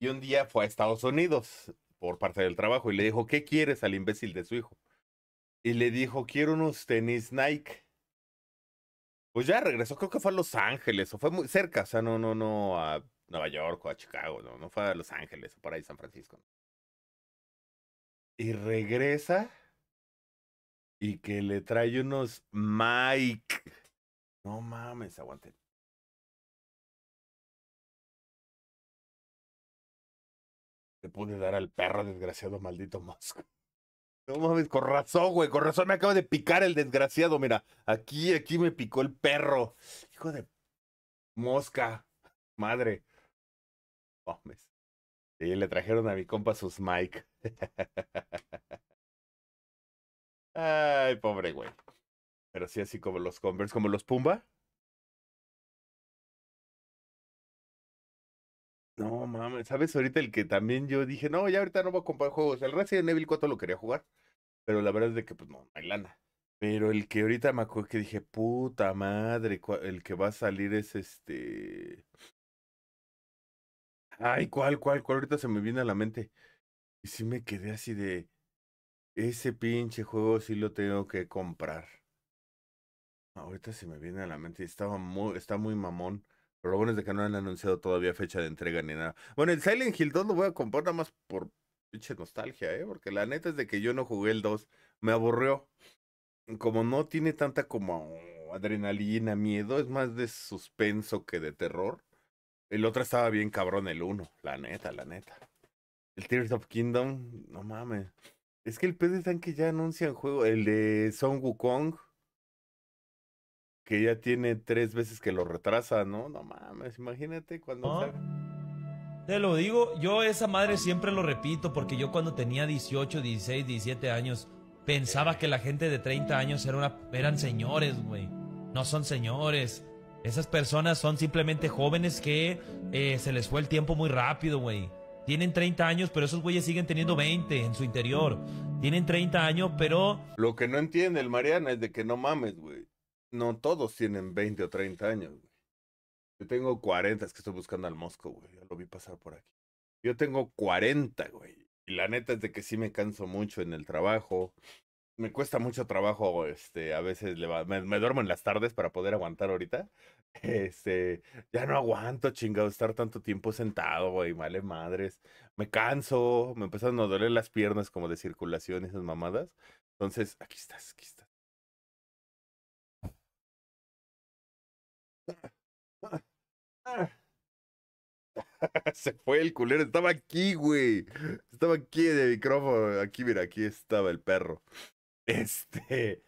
Y un día fue a Estados Unidos por parte del trabajo y le dijo, ¿qué quieres al imbécil de su hijo? Y le dijo, quiero unos tenis Nike. Pues ya regresó, creo que fue a Los Ángeles, o fue muy cerca, o sea, no, no, no, a Nueva York o a Chicago, no, no fue a Los Ángeles, o por ahí San Francisco. Y regresa y que le trae unos Mike. No mames, aguanten. pude dar al perro desgraciado maldito Mosca. No mames, con razón, güey, con razón me acaba de picar el desgraciado, mira, aquí, aquí me picó el perro. Hijo de mosca, madre. Mames. Oh, y le trajeron a mi compa sus Mike. Ay, pobre güey. Pero sí, así como los Converse, como los Pumba. No mames, ¿sabes? Ahorita el que también yo dije, no, ya ahorita no voy a comprar juegos. El Resident Evil 4 lo quería jugar, pero la verdad es de que pues no, no hay lana. Pero el que ahorita me acuerdo que dije, puta madre, el que va a salir es este. Ay, ¿cuál, cuál, cuál? Ahorita se me viene a la mente. Y sí me quedé así de. Ese pinche juego sí lo tengo que comprar. Ahorita se me viene a la mente. Estaba muy, está muy mamón. Pero bueno es de que no han anunciado todavía fecha de entrega ni nada. Bueno, el Silent Hill 2 lo voy a comprar nada más por pinche nostalgia, ¿eh? Porque la neta es de que yo no jugué el 2. Me aburrió. Como no tiene tanta como adrenalina, miedo, es más de suspenso que de terror. El otro estaba bien cabrón, el 1. La neta, la neta. El Tears of Kingdom, no mames. Es que el pedo es que ya anuncian juego. El de Son Wukong que ya tiene tres veces que lo retrasa, ¿no? No mames, imagínate cuando salga. Te lo digo, yo esa madre siempre lo repito, porque yo cuando tenía 18, 16, 17 años, pensaba que la gente de 30 años era una, eran señores, güey. No son señores. Esas personas son simplemente jóvenes que eh, se les fue el tiempo muy rápido, güey. Tienen 30 años, pero esos güeyes siguen teniendo 20 en su interior. Tienen 30 años, pero... Lo que no entiende el Mariana es de que no mames, güey no todos tienen 20 o 30 años, Yo tengo 40, es que estoy buscando al Mosco, güey. Ya lo vi pasar por aquí. Yo tengo 40, güey. Y la neta es de que sí me canso mucho en el trabajo. Me cuesta mucho trabajo, este, a veces me, duermo en las tardes para poder aguantar ahorita. Este, ya no aguanto, chingado, estar tanto tiempo sentado, güey, vale madres. Me canso, me empezaron a doler las piernas como de circulación y esas mamadas. Entonces, aquí estás, aquí estás Se fue el culero, estaba aquí, güey. Estaba aquí de micrófono. Aquí, mira, aquí estaba el perro. Este.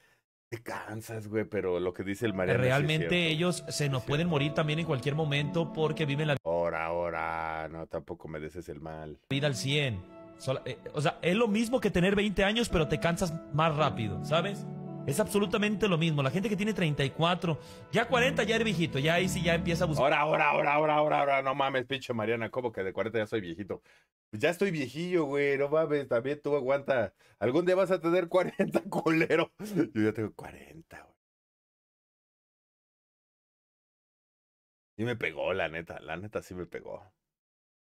Te cansas, güey, pero lo que dice el marido Realmente ellos se nos pueden morir también en cualquier momento porque viven la Ahora, ahora, no, tampoco mereces el mal. Vida al 100. Eh, o sea, es lo mismo que tener 20 años, pero te cansas más rápido, ¿sabes? Es absolutamente lo mismo. La gente que tiene 34, ya 40 ya eres viejito, ya ahí sí ya empieza a buscar. Ahora, ahora, ahora, ahora, ahora, ahora, no mames, pinche Mariana, ¿cómo que de 40 ya soy viejito? Pues ya estoy viejillo, güey, no mames, también tú aguanta. Algún día vas a tener 40, culero. Yo ya tengo 40, güey. Sí me pegó, la neta, la neta sí me pegó.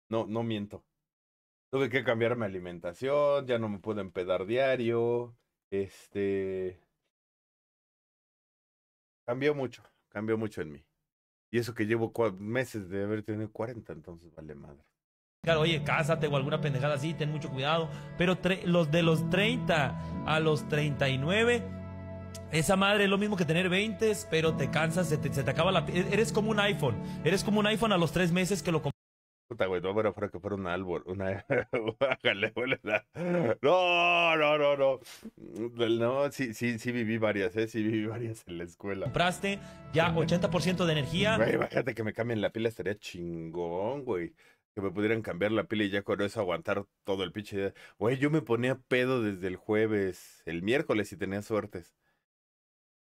No, no miento. Tuve que cambiar mi alimentación, ya no me puedo empedar diario. Este. Cambió mucho, cambió mucho en mí. Y eso que llevo meses de haber tenido 40, entonces vale madre. Claro, oye, cásate o alguna pendejada así, ten mucho cuidado. Pero los de los 30 a los 39, esa madre es lo mismo que tener 20, pero te cansas, se te, acaba la... E, eres como un iPhone, eres como un iPhone a los tres meses que lo compras. Puta, güey, no que fuera un árbol, una no, no, no, no. No, sí, sí, sí viví varias, ¿eh? Sí viví varias en la escuela. Compraste ya 80% de energía. Güey, imagínate que me cambien la pila, estaría chingón, güey. Que me pudieran cambiar la pila y ya con eso aguantar todo el pinche. Güey, yo me ponía pedo desde el jueves, el miércoles si tenía suertes.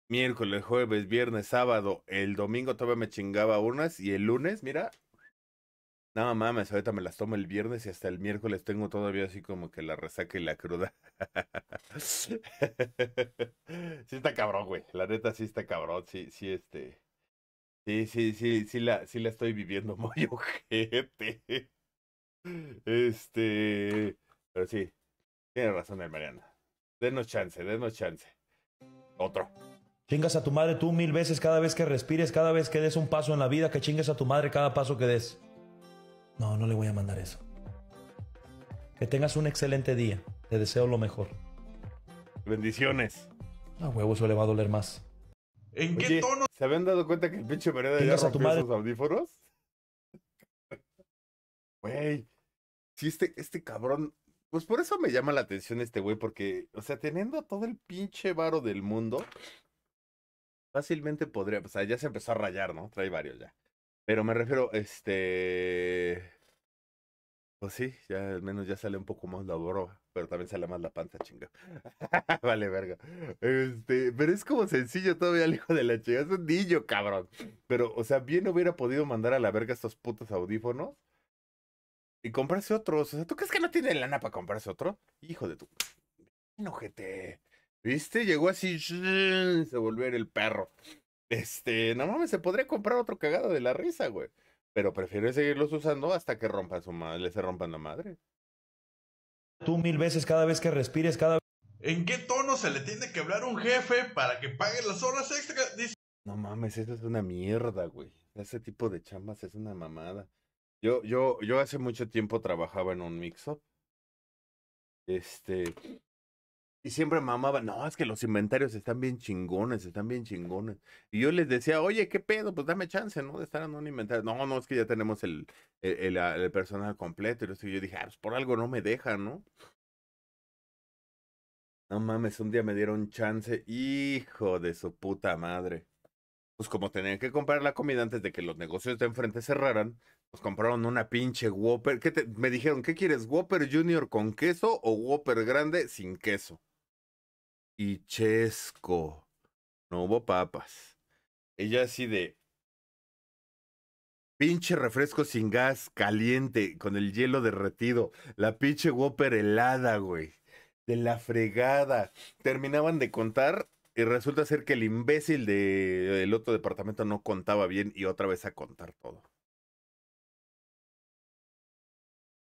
Miércoles, jueves, viernes, sábado, el domingo todavía me chingaba unas y el lunes, mira, no mames, ahorita me las tomo el viernes y hasta el miércoles tengo todavía así como que la resaca y la cruda. sí está cabrón, güey. La neta sí está cabrón. Sí, sí, este. Sí, sí, sí, sí la, sí la estoy viviendo muy ojete. Este. Pero sí, tiene razón el Mariana. Denos chance, denos chance. Otro. Chingas a tu madre tú mil veces cada vez que respires, cada vez que des un paso en la vida, que chingues a tu madre cada paso que des. No, no le voy a mandar eso. Que tengas un excelente día. Te deseo lo mejor. Bendiciones. Ah, huevo, eso le va a doler más. ¿En qué tono? ¿Se habían dado cuenta que el pinche Vereda ya rompió a sus audífonos? Güey, si este, este cabrón pues por eso me llama la atención este güey, porque, o sea, teniendo todo el pinche varo del mundo, fácilmente podría, o sea, ya se empezó a rayar, ¿no? Trae varios ya. Pero me refiero, este. Pues sí, ya al menos ya sale un poco más la pero también sale más la panza, chinga. vale, verga. Este, pero es como sencillo todavía el hijo de la chinga. Es un niño, cabrón. Pero, o sea, bien hubiera podido mandar a la verga estos putos audífonos y comprarse otros. O sea, ¿tú crees que no tiene lana para comprarse otro? Hijo de tu. Enojete. ¿Viste? Llegó así. Se volvió el perro. Este, no mames, se podría comprar otro cagado de la risa, güey. Pero prefiero seguirlos usando hasta que rompan su madre, se rompan la madre. Tú mil veces cada vez que respires, cada vez... ¿En qué tono se le tiene que hablar a un jefe para que pague las horas extras? No mames, eso es una mierda, güey. Ese tipo de chambas es una mamada. Yo, yo, yo hace mucho tiempo trabajaba en un mix-up. Este, y siempre mamaba, no, es que los inventarios están bien chingones, están bien chingones. Y yo les decía, oye, ¿qué pedo? Pues dame chance, ¿no? De estar en un inventario. No, no, es que ya tenemos el, el, personal completo. Y yo dije, ah, pues por algo no me dejan, ¿no? No mames, un día me dieron chance, hijo de su puta madre. Pues como tenían que comprar la comida antes de que los negocios de enfrente cerraran, pues compraron una pinche Whopper. ¿Qué me dijeron, ¿qué quieres? ¿Whopper Junior con queso o Whopper grande sin queso? y chesco. No hubo papas. Ella así de... Pinche refresco sin gas, caliente, con el hielo derretido. La pinche Whopper helada, güey. De la fregada. Terminaban de contar y resulta ser que el imbécil de, del otro departamento no contaba bien y otra vez a contar todo.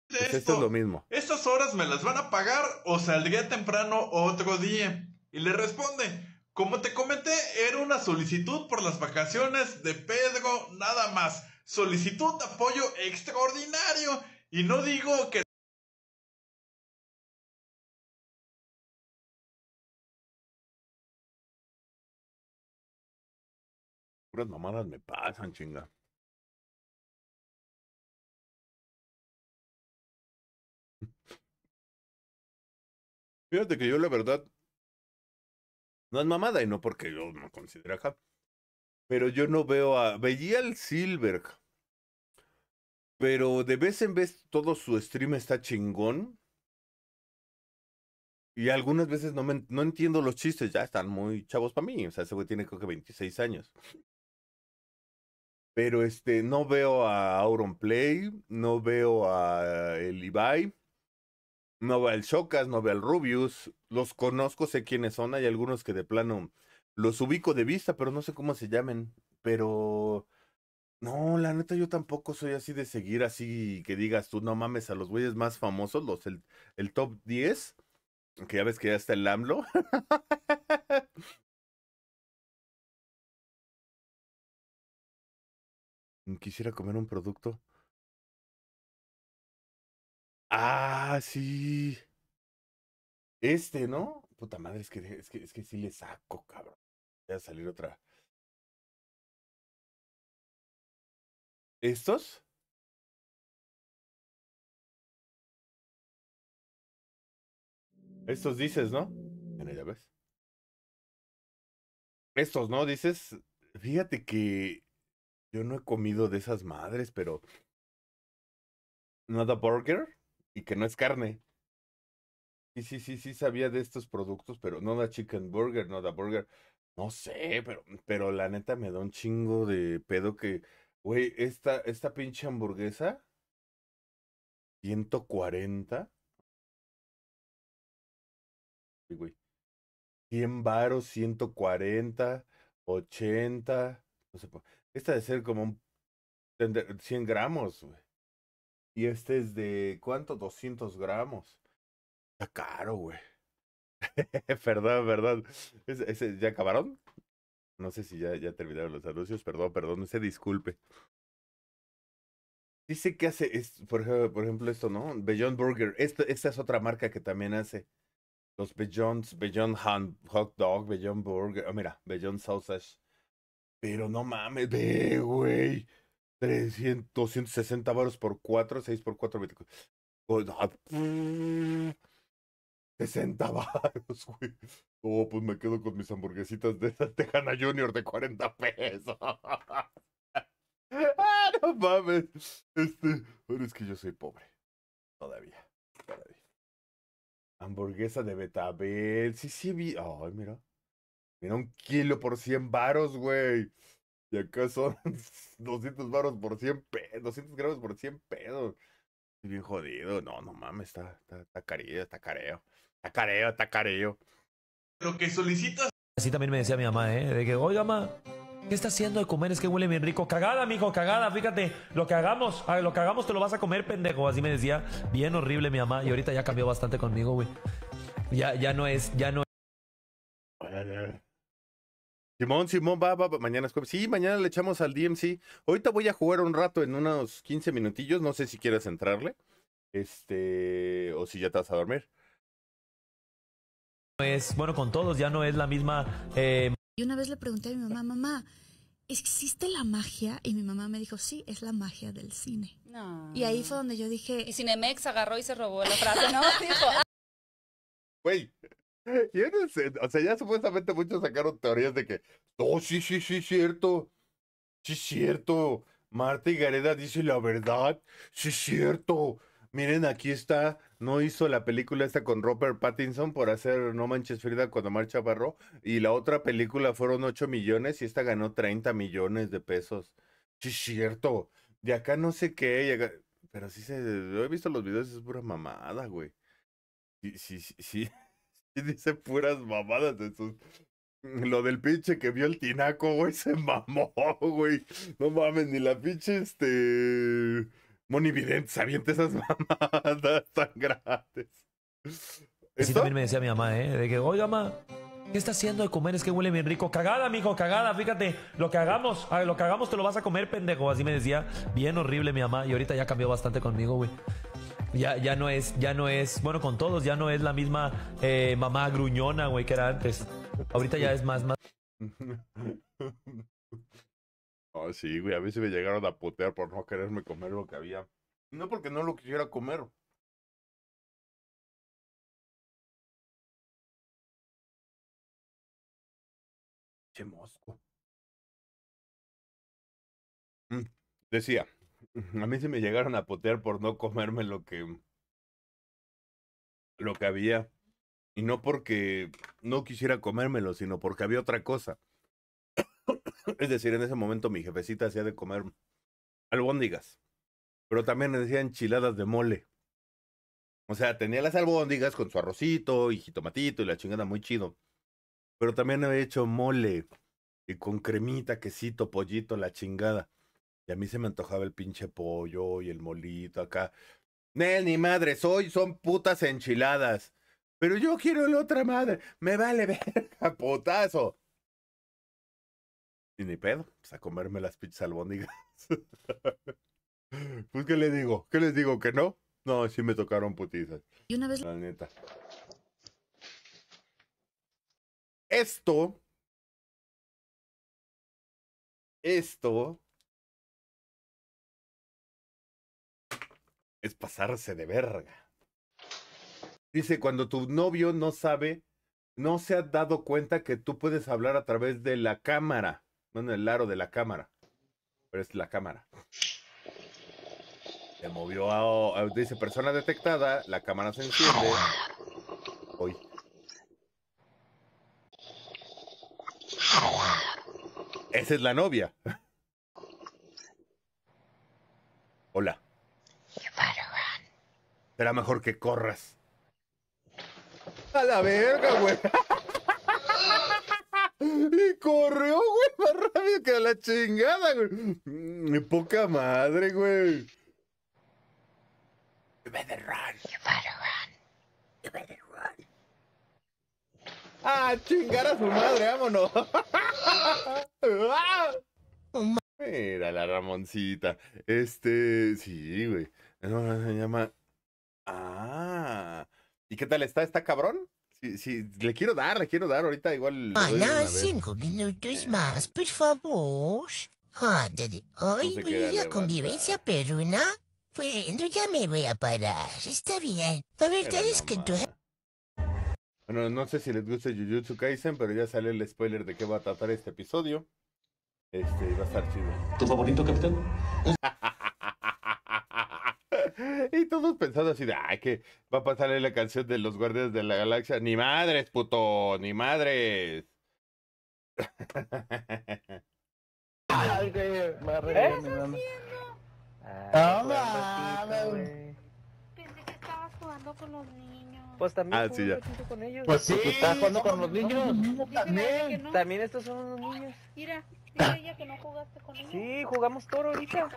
esto, pues esto es lo mismo. Estas horas me las van a pagar o saldría temprano otro día. Y le responde, como te comenté, era una solicitud por las vacaciones de Pedro, nada más. Solicitud de apoyo extraordinario. Y no digo que... Puras mamadas me pasan, chinga. Fíjate que yo la verdad no es mamada y no porque yo no considero acá. Pero yo no veo a. Veía al Silberg. Pero de vez en vez todo su stream está chingón. Y algunas veces no, no entiendo los chistes, ya están muy chavos para mí. O sea, ese güey tiene creo que 26 años. Pero este, no veo a Auron Play, no veo a el Ibai. Novel Chocas, no Rubius, los conozco, sé quiénes son, hay algunos que de plano los ubico de vista, pero no sé cómo se llamen, pero... No, la neta, yo tampoco soy así de seguir así que digas tú, no mames, a los güeyes más famosos, los el, el top 10, que ya ves que ya está el AMLO. Quisiera comer un producto. Ah, sí. Este, ¿no? Puta madre, es que, es que, sí le saco, cabrón. Voy a salir otra. ¿Estos? Estos dices, ¿no? Bueno, ya ves. Estos, ¿no? Dices, fíjate que yo no he comido de esas madres, pero... ¿Nada burger? y que no es carne. Sí, sí, sí, sí sabía de estos productos, pero no da chicken burger, no da burger. No sé, pero, mm, pero la neta me da un chingo de pedo que, güey, esta, esta pinche hamburguesa, 140. Sí, güey. 100 varos, 140, 80, no sé, esta de ser como un 100 gramos, güey. Y este es de, ¿cuánto? 200 gramos. Está caro, güey. perdón, perdón. ya acabaron? No sé si ya, ya terminaron los anuncios. Perdón, perdón, ese se disculpe. Dice que hace, es, por, ejemplo, por ejemplo, esto, ¿no? Beyond Burger. esta es otra marca que también hace. Los Beyonds, Beyond Hot Dog, Beyond Burger. Ah, mira, Beyond Sausage. Pero no mames, ve, güey. 300, 260 varos por 4, 6 por 4, 24. 60 varos, güey. Oh, pues me quedo con mis hamburguesitas de Tejana Junior de 40 pesos. ah, no mames. Este, pero es que yo soy pobre. Todavía, todavía. Hamburguesa de betabel. Sí, sí vi. Ay, mira. Mira, un kilo por 100 varos, güey. Y acá son 200 baros por 100 pedos. 200 gramos por 100 pesos. Bien jodido. No, no mames, está, está, está careo, está careo. Está careo, Lo que solicitas. Así también me decía mi mamá, ¿eh? De que, oiga, mamá, ¿qué está haciendo de comer? Es que huele bien rico. Cagada, mijo, cagada. Fíjate, lo que hagamos, ah, lo que hagamos te lo vas a comer, pendejo. Así me decía, bien horrible mi mamá. Y ahorita ya cambió bastante conmigo, güey. Ya, ya no es, ya no es. Simón, Simón, va, va, mañana es jueves. Sí, mañana le echamos al DMC. Ahorita voy a jugar un rato en unos 15 minutillos, no sé si quieres entrarle. Este, o si ya te vas a dormir. Es bueno con todos, ya no es la misma. Eh... Y una vez le pregunté a mi mamá, mamá, ¿existe la magia? Y mi mamá me dijo, sí, es la magia del cine. No. Y ahí fue donde yo dije. Y Cinemex agarró y se robó la frase, ¿no? Ah". Güey, eh, o sea, ya supuestamente muchos sacaron teorías de que, oh, sí, sí, sí, cierto, sí, cierto, Marta y Gareda dice la verdad, sí, cierto, miren, aquí está, no hizo la película esta con Robert Pattinson por hacer No Manches Frida cuando marcha Barro, y la otra película fueron 8 millones y esta ganó 30 millones de pesos, sí, cierto, de acá no sé qué, pero sí se, he visto los videos, es pura mamada, güey. Sí, sí, sí. Y dice puras mamadas de sus. Lo del pinche que vio el tinaco, güey, se mamó, güey. No mames, ni la pinche, este. Monividente sabiente esas mamadas tan grandes. Así también me decía mi mamá, ¿eh? De que, oiga, mamá, ¿qué está haciendo de comer? Es que huele bien rico. Cagada, mijo, cagada, fíjate. Lo que hagamos, ah, lo que hagamos te lo vas a comer, pendejo. Así me decía, bien horrible mi mamá. Y ahorita ya cambió bastante conmigo, güey. Ya, ya no es, ya no es, bueno, con todos, ya no es la misma eh, mamá gruñona, güey, que era antes. Ahorita ya es más, más. Oh, sí, güey, a veces me llegaron a putear por no quererme comer lo que había. No porque no lo quisiera comer. Che mosco. Mm, decía, a mí se me llegaron a potear por no comerme lo que. lo que había. Y no porque no quisiera comérmelo, sino porque había otra cosa. es decir, en ese momento mi jefecita hacía de comer albóndigas. Pero también me decía enchiladas de mole. O sea, tenía las albóndigas con su arrocito y jitomatito y la chingada muy chido. Pero también había hecho mole y con cremita, quesito, pollito, la chingada. Y a mí se me antojaba el pinche pollo y el molito acá. Nel, ni madre, ¡Soy! son putas enchiladas. Pero yo quiero la otra madre. Me vale verga, putazo. Y ni pedo, pues a comerme las pinches albóndigas. pues, ¿qué le digo? ¿Qué les digo? ¿Que no? No, sí me tocaron putizas. Y una vez... La neta. Esto... Esto es pasarse de verga. Dice, cuando tu novio no sabe, no se ha dado cuenta que tú puedes hablar a través de la cámara. Bueno, el aro de la cámara. Pero es la cámara. Se movió a, dice, persona detectada, la cámara se enciende. Hoy. Esa es la novia. Hola. Será mejor que corras. A la verga, güey. Y corrió, güey, más rápido que a la chingada, güey. poca madre, güey. You better run. You better run. You better run. Ah, chingar a su madre, vámonos. Mira la Ramoncita. Este, sí, güey. No, se llama Ah. ¿Y qué tal está? ¿Está cabrón? Sí, sí, le quiero dar, le quiero dar ahorita igual. Hola, cinco minutos eh. más, por favor. Joder, hoy no sé a convivencia ah. peruna. Bueno, ya me voy a parar, está bien. La verdad que tú... Bueno, no sé si les gusta Jujutsu Kaisen, pero ya sale el spoiler de qué va a tratar este episodio. Este, va a estar chido. ¿Tu favorito, capitán? Y todos pensando así de, ay, que va a pasarle la canción de los Guardias de la Galaxia. Ni madres, puto, ni madres. ¿Qué ¿Eh? estás ah, me Pensé que estabas jugando con los niños. Pues también ah, sí, con ellos. Pues sí, estás jugando con los niños. también. También estos son unos niños. Mira, mira ella que no jugaste con ellos. Sí, jugamos todo ahorita.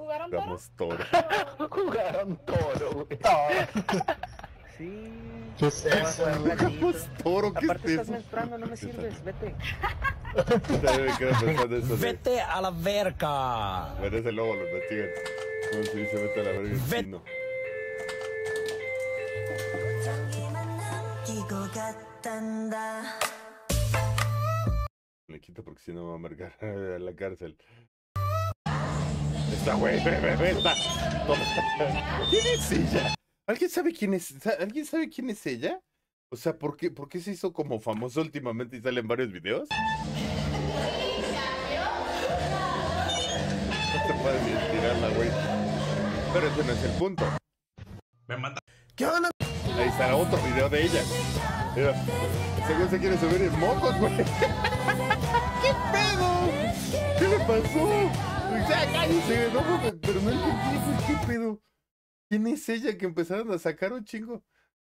¿Jugaron toro? toro. Jugaron toro, güey. Sí. ¿Qué es eso? Jugamos toro, ¿qué Aparte es estás menstruando, no me sirves, vete. Vete a la verga. Vete ese lobo lo investigan. ¿Cómo se dice? Vete a la verga Vete. Ve- chino. Le quito porque si no me va a marcar a la cárcel. ¿Quién es ella? ¿Alguien sabe quién es? ¿Alguien sabe quién es ella? O sea, ¿por qué, ¿por qué se hizo como famosa últimamente y sale en varios videos? No te puedes la güey. Pero ese no es el punto. Me manda. ¿Qué onda? Ahí está otro video de ella. Mira, según se quiere subir en güey. ¿Qué pedo? ¿Qué le pasó? pero no ¿Quién es ella que empezaron a sacar un chingo?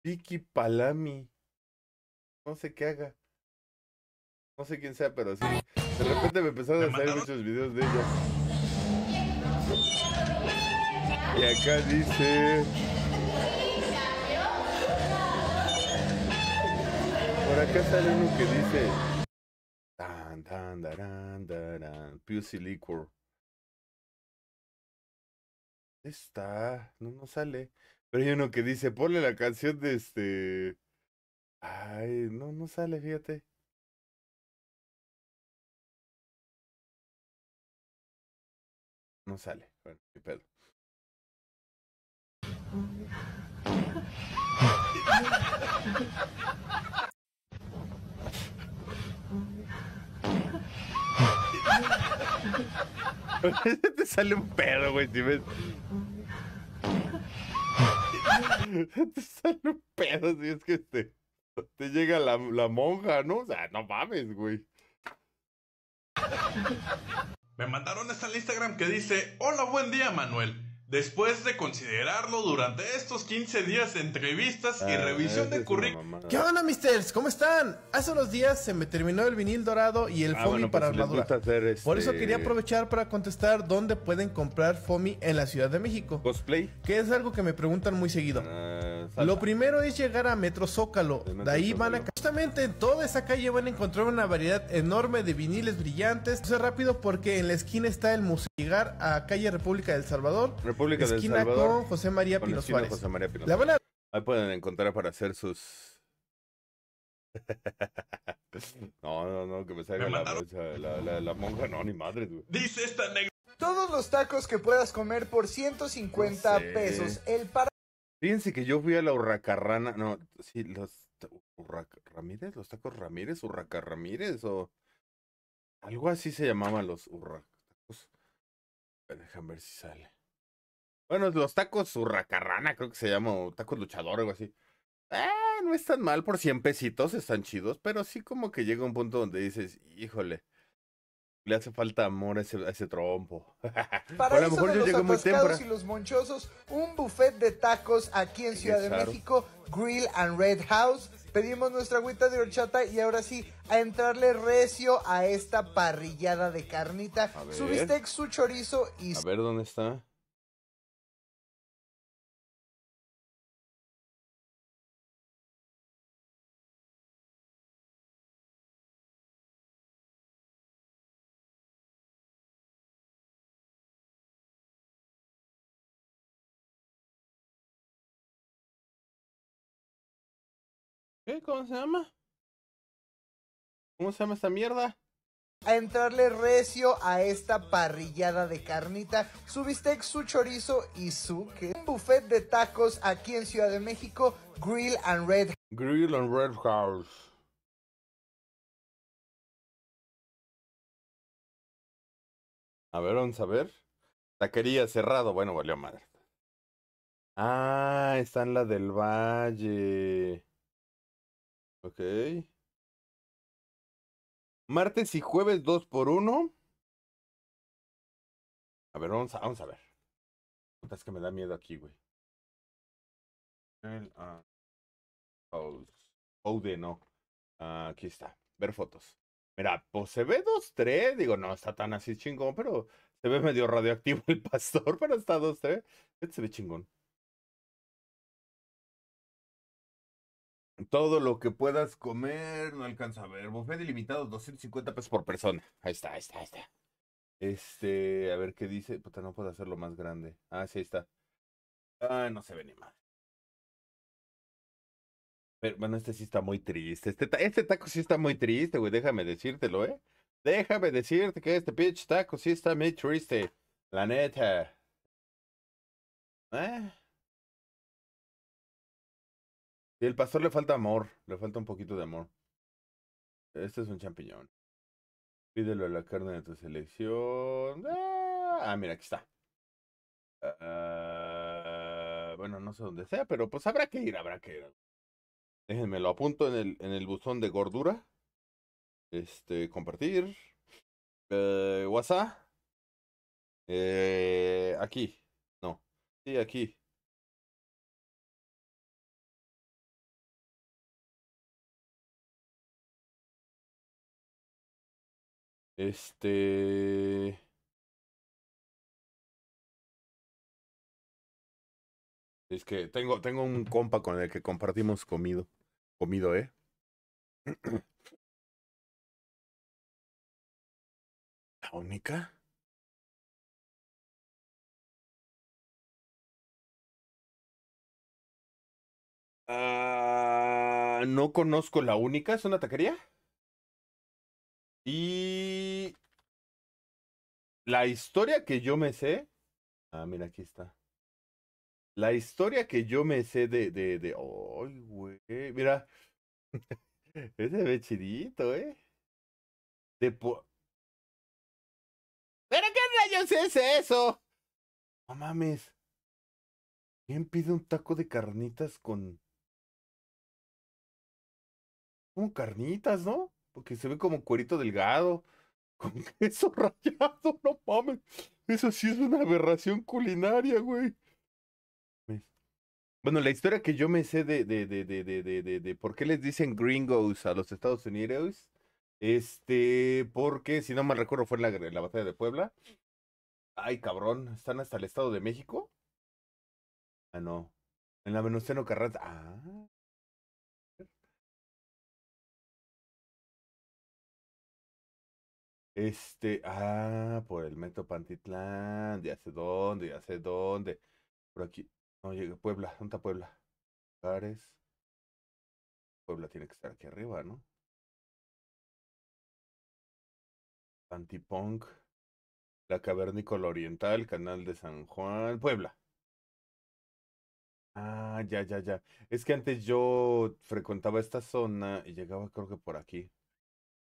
Vicky Palami. No sé qué haga. No sé quién sea, pero sí. De repente me empezaron a salir muchos videos de ella. Y acá dice. Por acá sale uno que dice. Tan, tan, Liquor. Está, no, no sale. Pero hay uno que dice, ponle la canción de este. Ay, no, no sale, fíjate. No sale. Bueno, qué Te sale un pedo, güey, si ves. Te sale un pedo si es que te, te llega la, la monja, ¿no? O sea, no mames, güey. Me mandaron esta al Instagram que dice: Hola, buen día, Manuel. Después de considerarlo durante estos 15 días de entrevistas y ah, revisión de currículum. ¿Qué onda, misters? ¿Cómo están? Hace unos días se me terminó el vinil dorado y el ah, FOMI pues, para armadura. Por eso este, quería aprovechar para contestar dónde pueden comprar FOMI en la Ciudad de México. ¿Cosplay? Que es algo que me preguntan muy seguido. Ah, Lo primero es llegar a Metro Zócalo. De, ahí van a. Justamente en toda esa calle van a encontrar una variedad enorme de viniles brillantes. sé rápido porque en la esquina está el museo. Llegar a calle República del Salvador. Esquina Salvador. Con José María Pino Suárez. Ahí pueden encontrar para hacer sus. no, no, no, que me salga la, la, la, monja, no, ni madre, güey. Dice esta negra. Todos los tacos que puedas comer por 150 pesos. El para. Fíjense que yo fui a la Urracarrana. No, sí, los. Urraca, ¿Ramírez? ¿Los tacos Ramírez? ¿Urraca Ramírez? O. Algo así se llamaban los Urracos. Déjame ver si sale. Bueno, los tacos Zurracarrana, creo que se llama, o tacos luchador, algo así. Eh, no tan mal por 100 pesitos, están chidos, pero sí como que llega un punto donde dices, híjole, le hace falta amor a ese, trompo. Para a lo mejor y los monchosos, un buffet de tacos aquí en Ciudad de México, Grill and Red House. Pedimos nuestra agüita de horchata y ahora sí, a entrarle recio a esta parrillada de carnita. Su bistec, su chorizo y... A ver, ¿dónde está? ¿Qué? ¿Cómo se llama? ¿Cómo se llama esta mierda? A entrarle recio a esta parrillada de carnita, su bistec, su chorizo y su que buffet de tacos aquí en Ciudad de México, Grill and Red Grill and Red House. A ver, vamos a ver. Taquería cerrado, bueno, valió madre. Ah, está en la del Valle. Ok. Martes y jueves 2 x 1 A ver, vamos a, ver. es que me da miedo aquí, güey. El, ah, no. Ah, aquí está. Ver fotos. Mira, pues se ve 2-3. Digo, no está tan así chingón, pero se ve medio radioactivo el pastor, pero está 2-3. Este se ve chingón. Todo lo que puedas comer, no alcanza a ver. Buffet ilimitado, 250 pesos por persona. Ahí está, ahí está, ahí está. Este, a ver qué dice. Puta, no puedo hacerlo más grande. Ah, sí, está. Ah, no se ve ni mal. Pero, bueno, este sí está muy triste. Este, este taco sí está muy triste, güey. Déjame decírtelo, ¿eh? Déjame decirte que este pinche taco sí está muy triste. La neta. ¿Eh? Y el pastor le falta amor, le falta un poquito de amor. Este es un champiñón. Pídelo a la carne de tu selección. Ah, mira, aquí está. Ah, bueno, no sé dónde sea, pero pues habrá que ir, habrá que ir. Déjenme, lo apunto en el, en el buzón de gordura. Este, compartir. Eh, WhatsApp. Eh, aquí. No. Sí, aquí. Este... Es que tengo, tengo un compa con el que compartimos comido. Comido, ¿eh? ¿La única? Ah, no conozco la única, ¿es una taquería? Y la historia que yo me sé. Ah, mira, aquí está. La historia que yo me sé de. de, de... ¡Ay, güey! Mira. Ese ve chidito, ¿eh? De ¿Pero qué rayos es eso? No mames. ¿Quién pide un taco de carnitas con. Como carnitas, no? Que se ve como cuerito delgado, con queso rallado, no mames. Eso sí es una aberración culinaria, güey. Bueno, la historia que yo me sé de, de, de, de, de por qué les dicen gringos a los Estados Unidos, este, porque si no mal recuerdo fue en la, batalla de Puebla. Ay, cabrón, están hasta el Estado de México. Ah, no. En la Venustiano Carranza. Ah. Este, ah, por el Metro Pantitlán, ya sé dónde, ya sé dónde. Por aquí, no llega Puebla, ¿dónde Puebla? Puebla tiene que estar aquí arriba, ¿no? Antipunk, La Cavernícola Oriental, Canal de San Juan, Puebla. Ah, ya, ya, ya. Es que antes yo frecuentaba esta zona y llegaba creo que por aquí.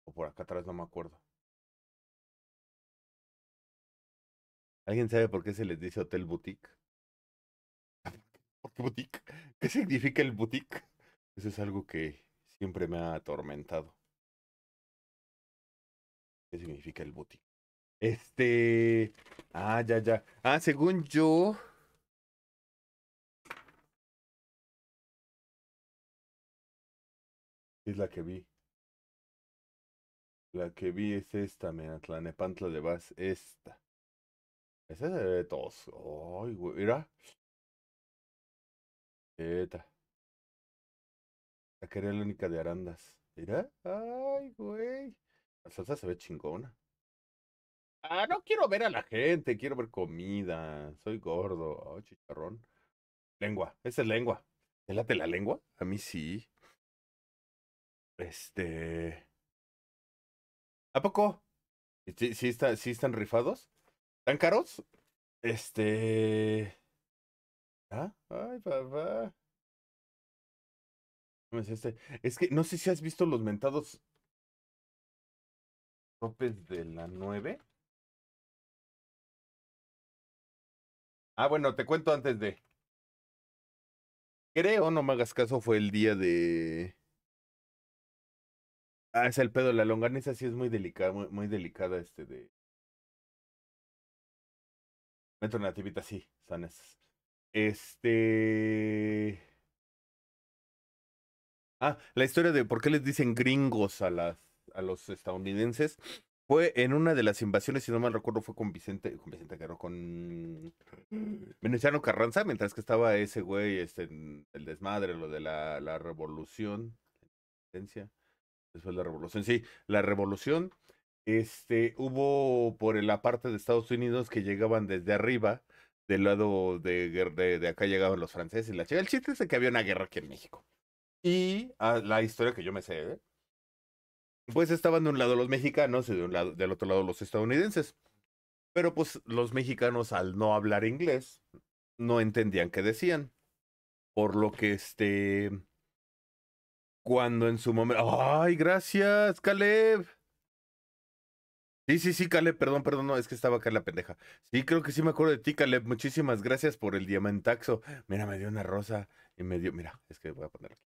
O por acá atrás, no me acuerdo. ¿Alguien sabe por qué se les dice hotel boutique? qué boutique? ¿Qué significa el boutique? Eso es algo que siempre me ha atormentado. ¿Qué significa el boutique? Este. Ah, ya, ya. Ah, según yo. Es la que vi. La que vi es esta, mira, Tlanepantla de Vaz, esta. Ese se ve tos. Ay, güey, mira. Eta. La que la única de arandas. Mira. Ay, güey. La salsa se ve chingona. Ah, no quiero ver a la gente, quiero ver comida. Soy gordo. chicharrón. Lengua, esa es lengua. ¿Te la lengua? A mí sí. Este. ¿A poco? ¿Sí, sí, está, ¿Sí están rifados? tan caros. Este. ¿Ah? Ay, papá. Es, este? es que no sé si has visto los mentados topes de la nueve. Ah, bueno, te cuento antes de. Creo, no me hagas caso, fue el día de. Ah, es el pedo, la longaniza sí es muy delicada, muy delicada este de, Metro sí, Sanes. Este. Ah, la historia de por qué les dicen gringos a, las, a los estadounidenses fue en una de las invasiones, si no mal recuerdo, fue con Vicente, con Vicente Guerrero, con Veneciano Carranza, mientras que estaba ese güey, este, el desmadre, lo de la, la revolución. Después de la revolución, sí, la revolución este, hubo por la parte de Estados Unidos que llegaban desde arriba, del lado de, acá llegaban los franceses y la chica. El chiste es que había una guerra aquí en México. Y ah, la historia que yo me sé, ¿eh? pues estaban de un lado los mexicanos y de un lado, del otro lado los estadounidenses. Pero pues los mexicanos al no hablar inglés no entendían qué decían. Por lo que este... Cuando en su momento... ¡Ay, gracias, Caleb! Sí, sí, sí, Caleb, perdón, perdón, no, es que estaba acá la pendeja. Sí, creo que sí me acuerdo de ti, Caleb. Muchísimas gracias por el diamantaxo. Mira, me dio una rosa y me dio, mira, es que voy a ponerlo aquí.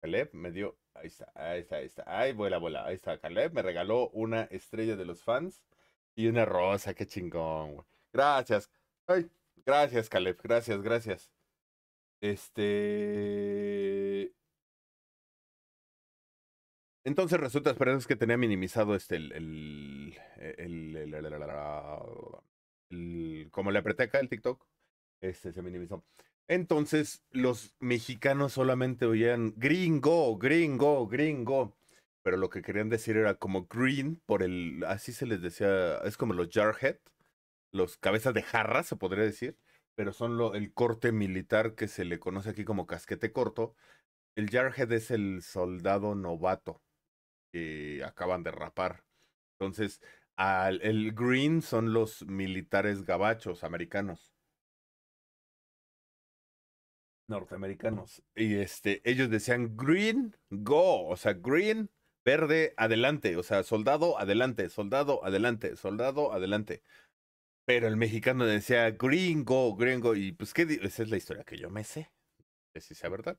Caleb me dio, ahí está, ahí está, ahí está. Ay, vuela, vuela, ahí está. Caleb me regaló una estrella de los fans y una rosa, qué chingón, güey. Gracias. Ay, gracias, Caleb, gracias, gracias. Este... Entonces resulta, pero que tenía minimizado este el, el, e, el, como le apreté acá el TikTok, este se minimizó. Entonces los mexicanos solamente oían gringo, gringo, gringo, pero lo que querían decir era como green por el, así se les decía, es como los jarhead, los cabezas de jarra se podría decir, pero son lo, el corte militar que se le conoce aquí como casquete corto. El jarhead es el soldado novato acaban de rapar. Entonces, al, el green son los militares gabachos americanos. Norteamericanos. Y este, ellos decían green, go. O sea, green, verde, adelante. O sea, soldado, adelante, soldado, adelante, soldado, adelante. Pero el mexicano decía gringo, gringo. Y pues, ¿qué? Esa es la historia que yo me sé. Es sea verdad.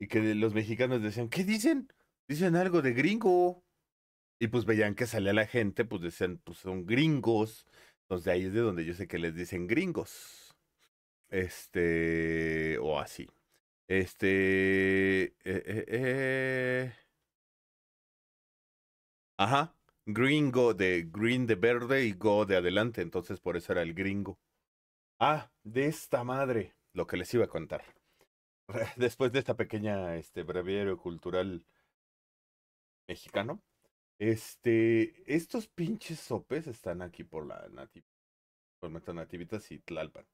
Y que los mexicanos decían, ¿qué dicen? dicen algo de gringo. Y pues veían que salía la gente, pues decían, pues son gringos. Entonces de ahí es de donde yo sé que les dicen gringos. Este, o así. Este, eh, eh, eh. Ajá, gringo de green de verde y go de adelante. Entonces por eso era el gringo. Ah, de esta madre, lo que les iba a contar. Después de esta pequeña, este, breviario cultural mexicano. Este, estos pinches sopes están aquí por la nativita. por nuestra y Tlalpan.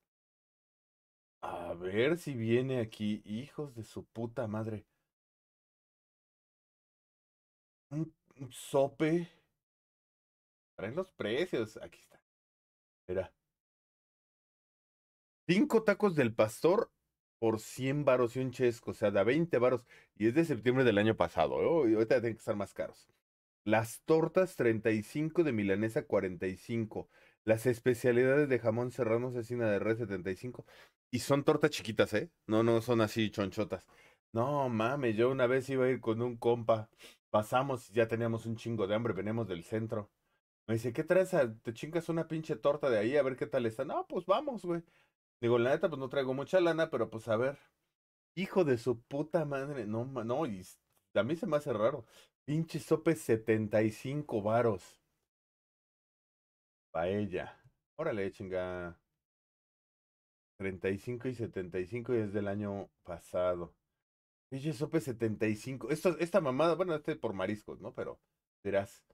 A ver si viene aquí, hijos de su puta madre. Un, un sope. Traen los precios. Aquí está. Mira. Cinco tacos del pastor por 100 varos y un chesco, o sea, da 20 varos. Y es de septiembre del año pasado, ¿eh? y ahorita tienen que estar más caros. Las tortas 35 de milanesa 45. Las especialidades de jamón serrano asesina de red 75. Y son tortas chiquitas, ¿eh? No, no son así chonchotas. No mames, yo una vez iba a ir con un compa. Pasamos y ya teníamos un chingo de hambre, venimos del centro. Me dice, ¿qué traes? Ah, ¿Te chingas una pinche torta de ahí a ver qué tal está? No, pues vamos, güey. Digo, la neta, pues no traigo mucha lana, pero pues a ver. Hijo de su puta madre. No, no, y a mí se me hace raro. Pinche sope 75 varos. Paella. Órale, chinga. 35 y 75 y es del año pasado. Pinche sope 75. Esto, esta mamada, bueno, este por mariscos, ¿no? Pero dirás.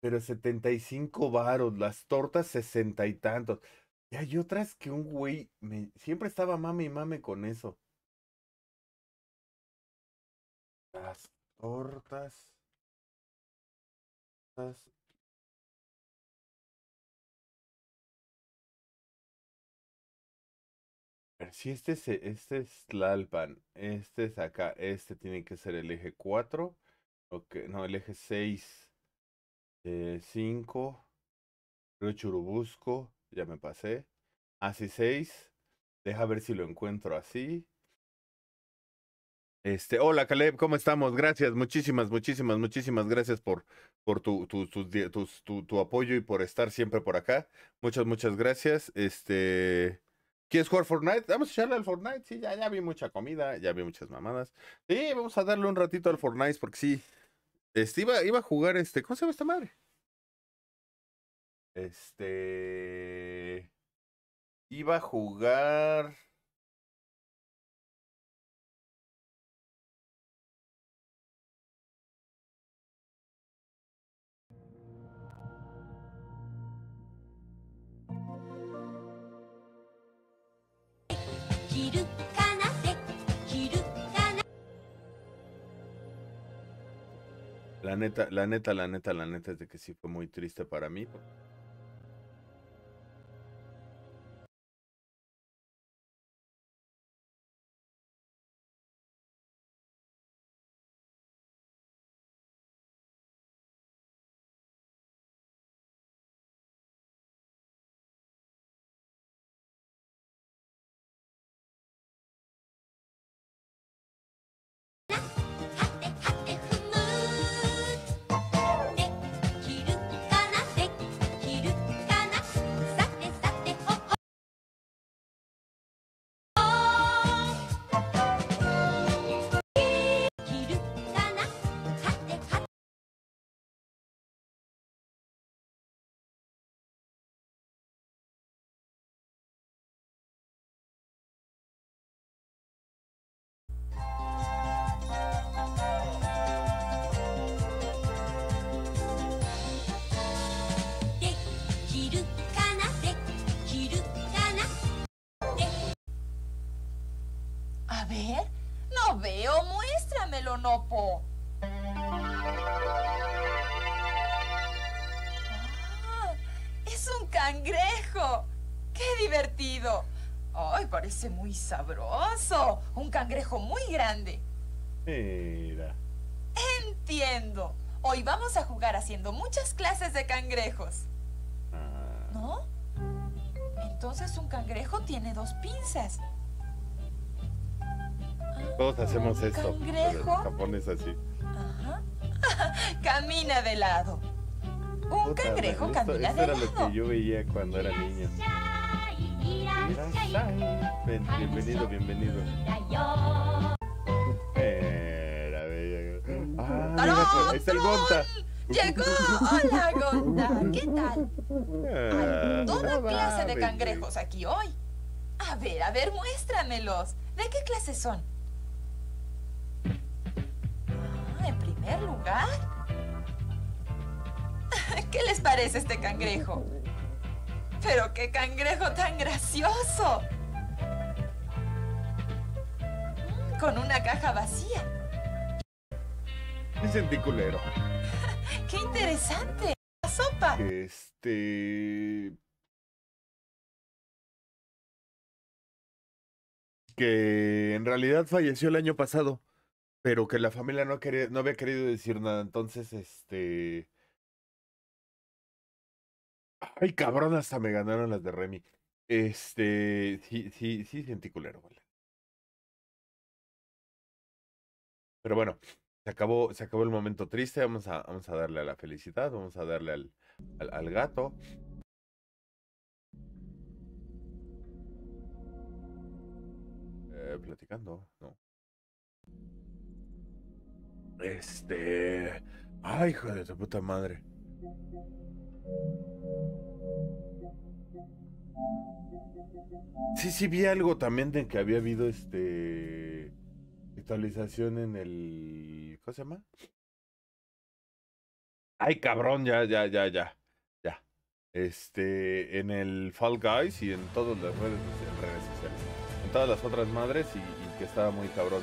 Pero 75 varos, las tortas sesenta y tantos. Y hay otras que un güey siempre estaba mame y mame con eso. Las tortas. Las... ver, si este es, este es Tlalpan, este es acá, este tiene que ser el eje 4. Ok, no, el eje 6. 5. Eh, creo Churubusco. Ya me pasé. Así seis Deja ver si lo encuentro así. Este, hola Caleb, ¿cómo estamos? Gracias, muchísimas, muchísimas, muchísimas gracias por, por tu, tu, tu, tu, apoyo y por estar siempre por acá. Muchas, muchas gracias. Este, ¿quieres jugar Fortnite? Vamos a echarle al Fortnite. Sí, ya, ya vi mucha comida, ya vi muchas mamadas. Sí, vamos a darle un ratito al Fortnite porque sí. Este, iba, iba a jugar este, ¿cómo se llama esta madre? Este. Iba a jugar. La neta, la neta, la neta, la neta es de que sí fue muy triste para mí. Ah, ¡Es un cangrejo! ¡Qué divertido! ¡Ay, parece muy sabroso! Un cangrejo muy grande. Mira. Entiendo. Hoy vamos a jugar haciendo muchas clases de cangrejos. Ah. ¿No? Entonces un cangrejo tiene dos pinzas. Todos hacemos esto. Cangrejo. Japón es así. Ajá. camina de lado. Un cangrejo camina de lado. Eso era lo que yo veía cuando era niño. bienvenido, bienvenido. Era bella. Ah, está el Gonta. ¡Llegó! ¡Hola, Gonta ¿Qué tal? Ah, Hay toda clase de cangrejos aquí hoy. A ver, a ver, muéstramelos. ¿De qué clase son? lugar? ¿Qué les parece este cangrejo? Pero qué cangrejo tan gracioso. Mm, con una caja vacía. Me sentí culero. ¡Qué interesante! La sopa. Este... Que en realidad falleció el año pasado pero que la familia no, quería, no había querido decir nada. Entonces, este... Ay, cabrón, hasta me ganaron las de Remy. Este, sí, sí, sí, sentí vale. Pero bueno, se acabó, se acabó el momento triste. Vamos a, vamos a darle a la felicidad, vamos a darle al, al, al gato. Eh, platicando, no. Este. Ay, hijo de tu puta madre. Sí, sí, vi algo también de que había habido este. Actualización en el. ¿Cómo se llama? Ay, cabrón, ya, ya, ya, ya. Ya. Este. En el Fall Guys y en todas las redes, sociales. En todas las otras madres y que estaba muy cabrón.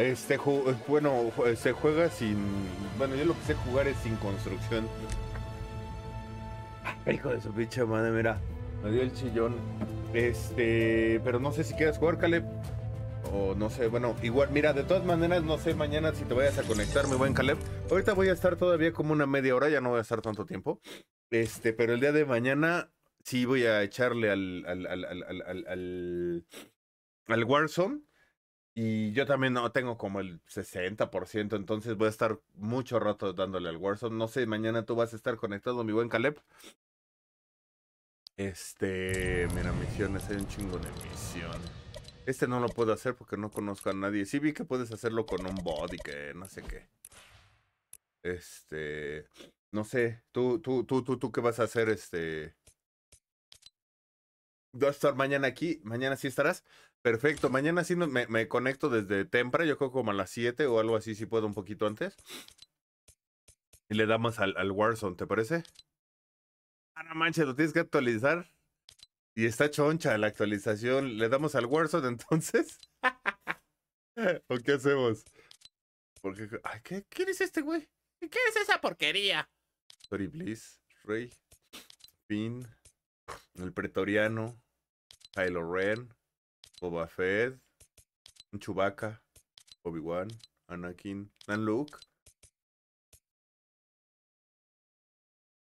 Este bueno, eh, se juega sin. Bueno, yo lo que sé jugar es sin construcción. Ah, hijo de su pinche madre, mira. Me dio el chillón. Este, pero no sé si quieres jugar, Caleb. O no sé, bueno, igual, mira, de todas maneras, no sé mañana si te vayas a conectar, mi buen Caleb. Ahorita voy a estar todavía como una media hora, ya no voy a estar tanto tiempo. Este, pero el día de mañana sí voy a echarle al, al, al, al, al Warzone. Y yo también no tengo como el 60%, entonces voy a estar mucho rato dándole al Warzone. No sé, mañana tú vas a estar conectado, mi buen Caleb. Este, mira, misiones, hay un chingo de misión. Este no lo puedo hacer porque no conozco a nadie. Sí vi que puedes hacerlo con un body que no sé qué. Este, no sé, tú, tú, tú, tú, tú, ¿qué vas a hacer? Este, vas a estar mañana aquí, mañana sí estarás. Perfecto, mañana sí me, conecto desde temprano, yo creo como a las 7 o algo así, si puedo un poquito antes. Y le damos al, al Warzone, ¿te parece? Ah, no manches, lo tienes que actualizar. Y está choncha la actualización. ¿Le damos al Warzone entonces? ¿O qué hacemos? Porque, ¿qué, ¿Quién es este güey? ¿Qué es esa porquería? Sorry, Bliss, Rey, Finn, el Pretoriano, Kylo Ren. Boba Fett, Chewbacca, Obi-Wan, Anakin, Dan Luke.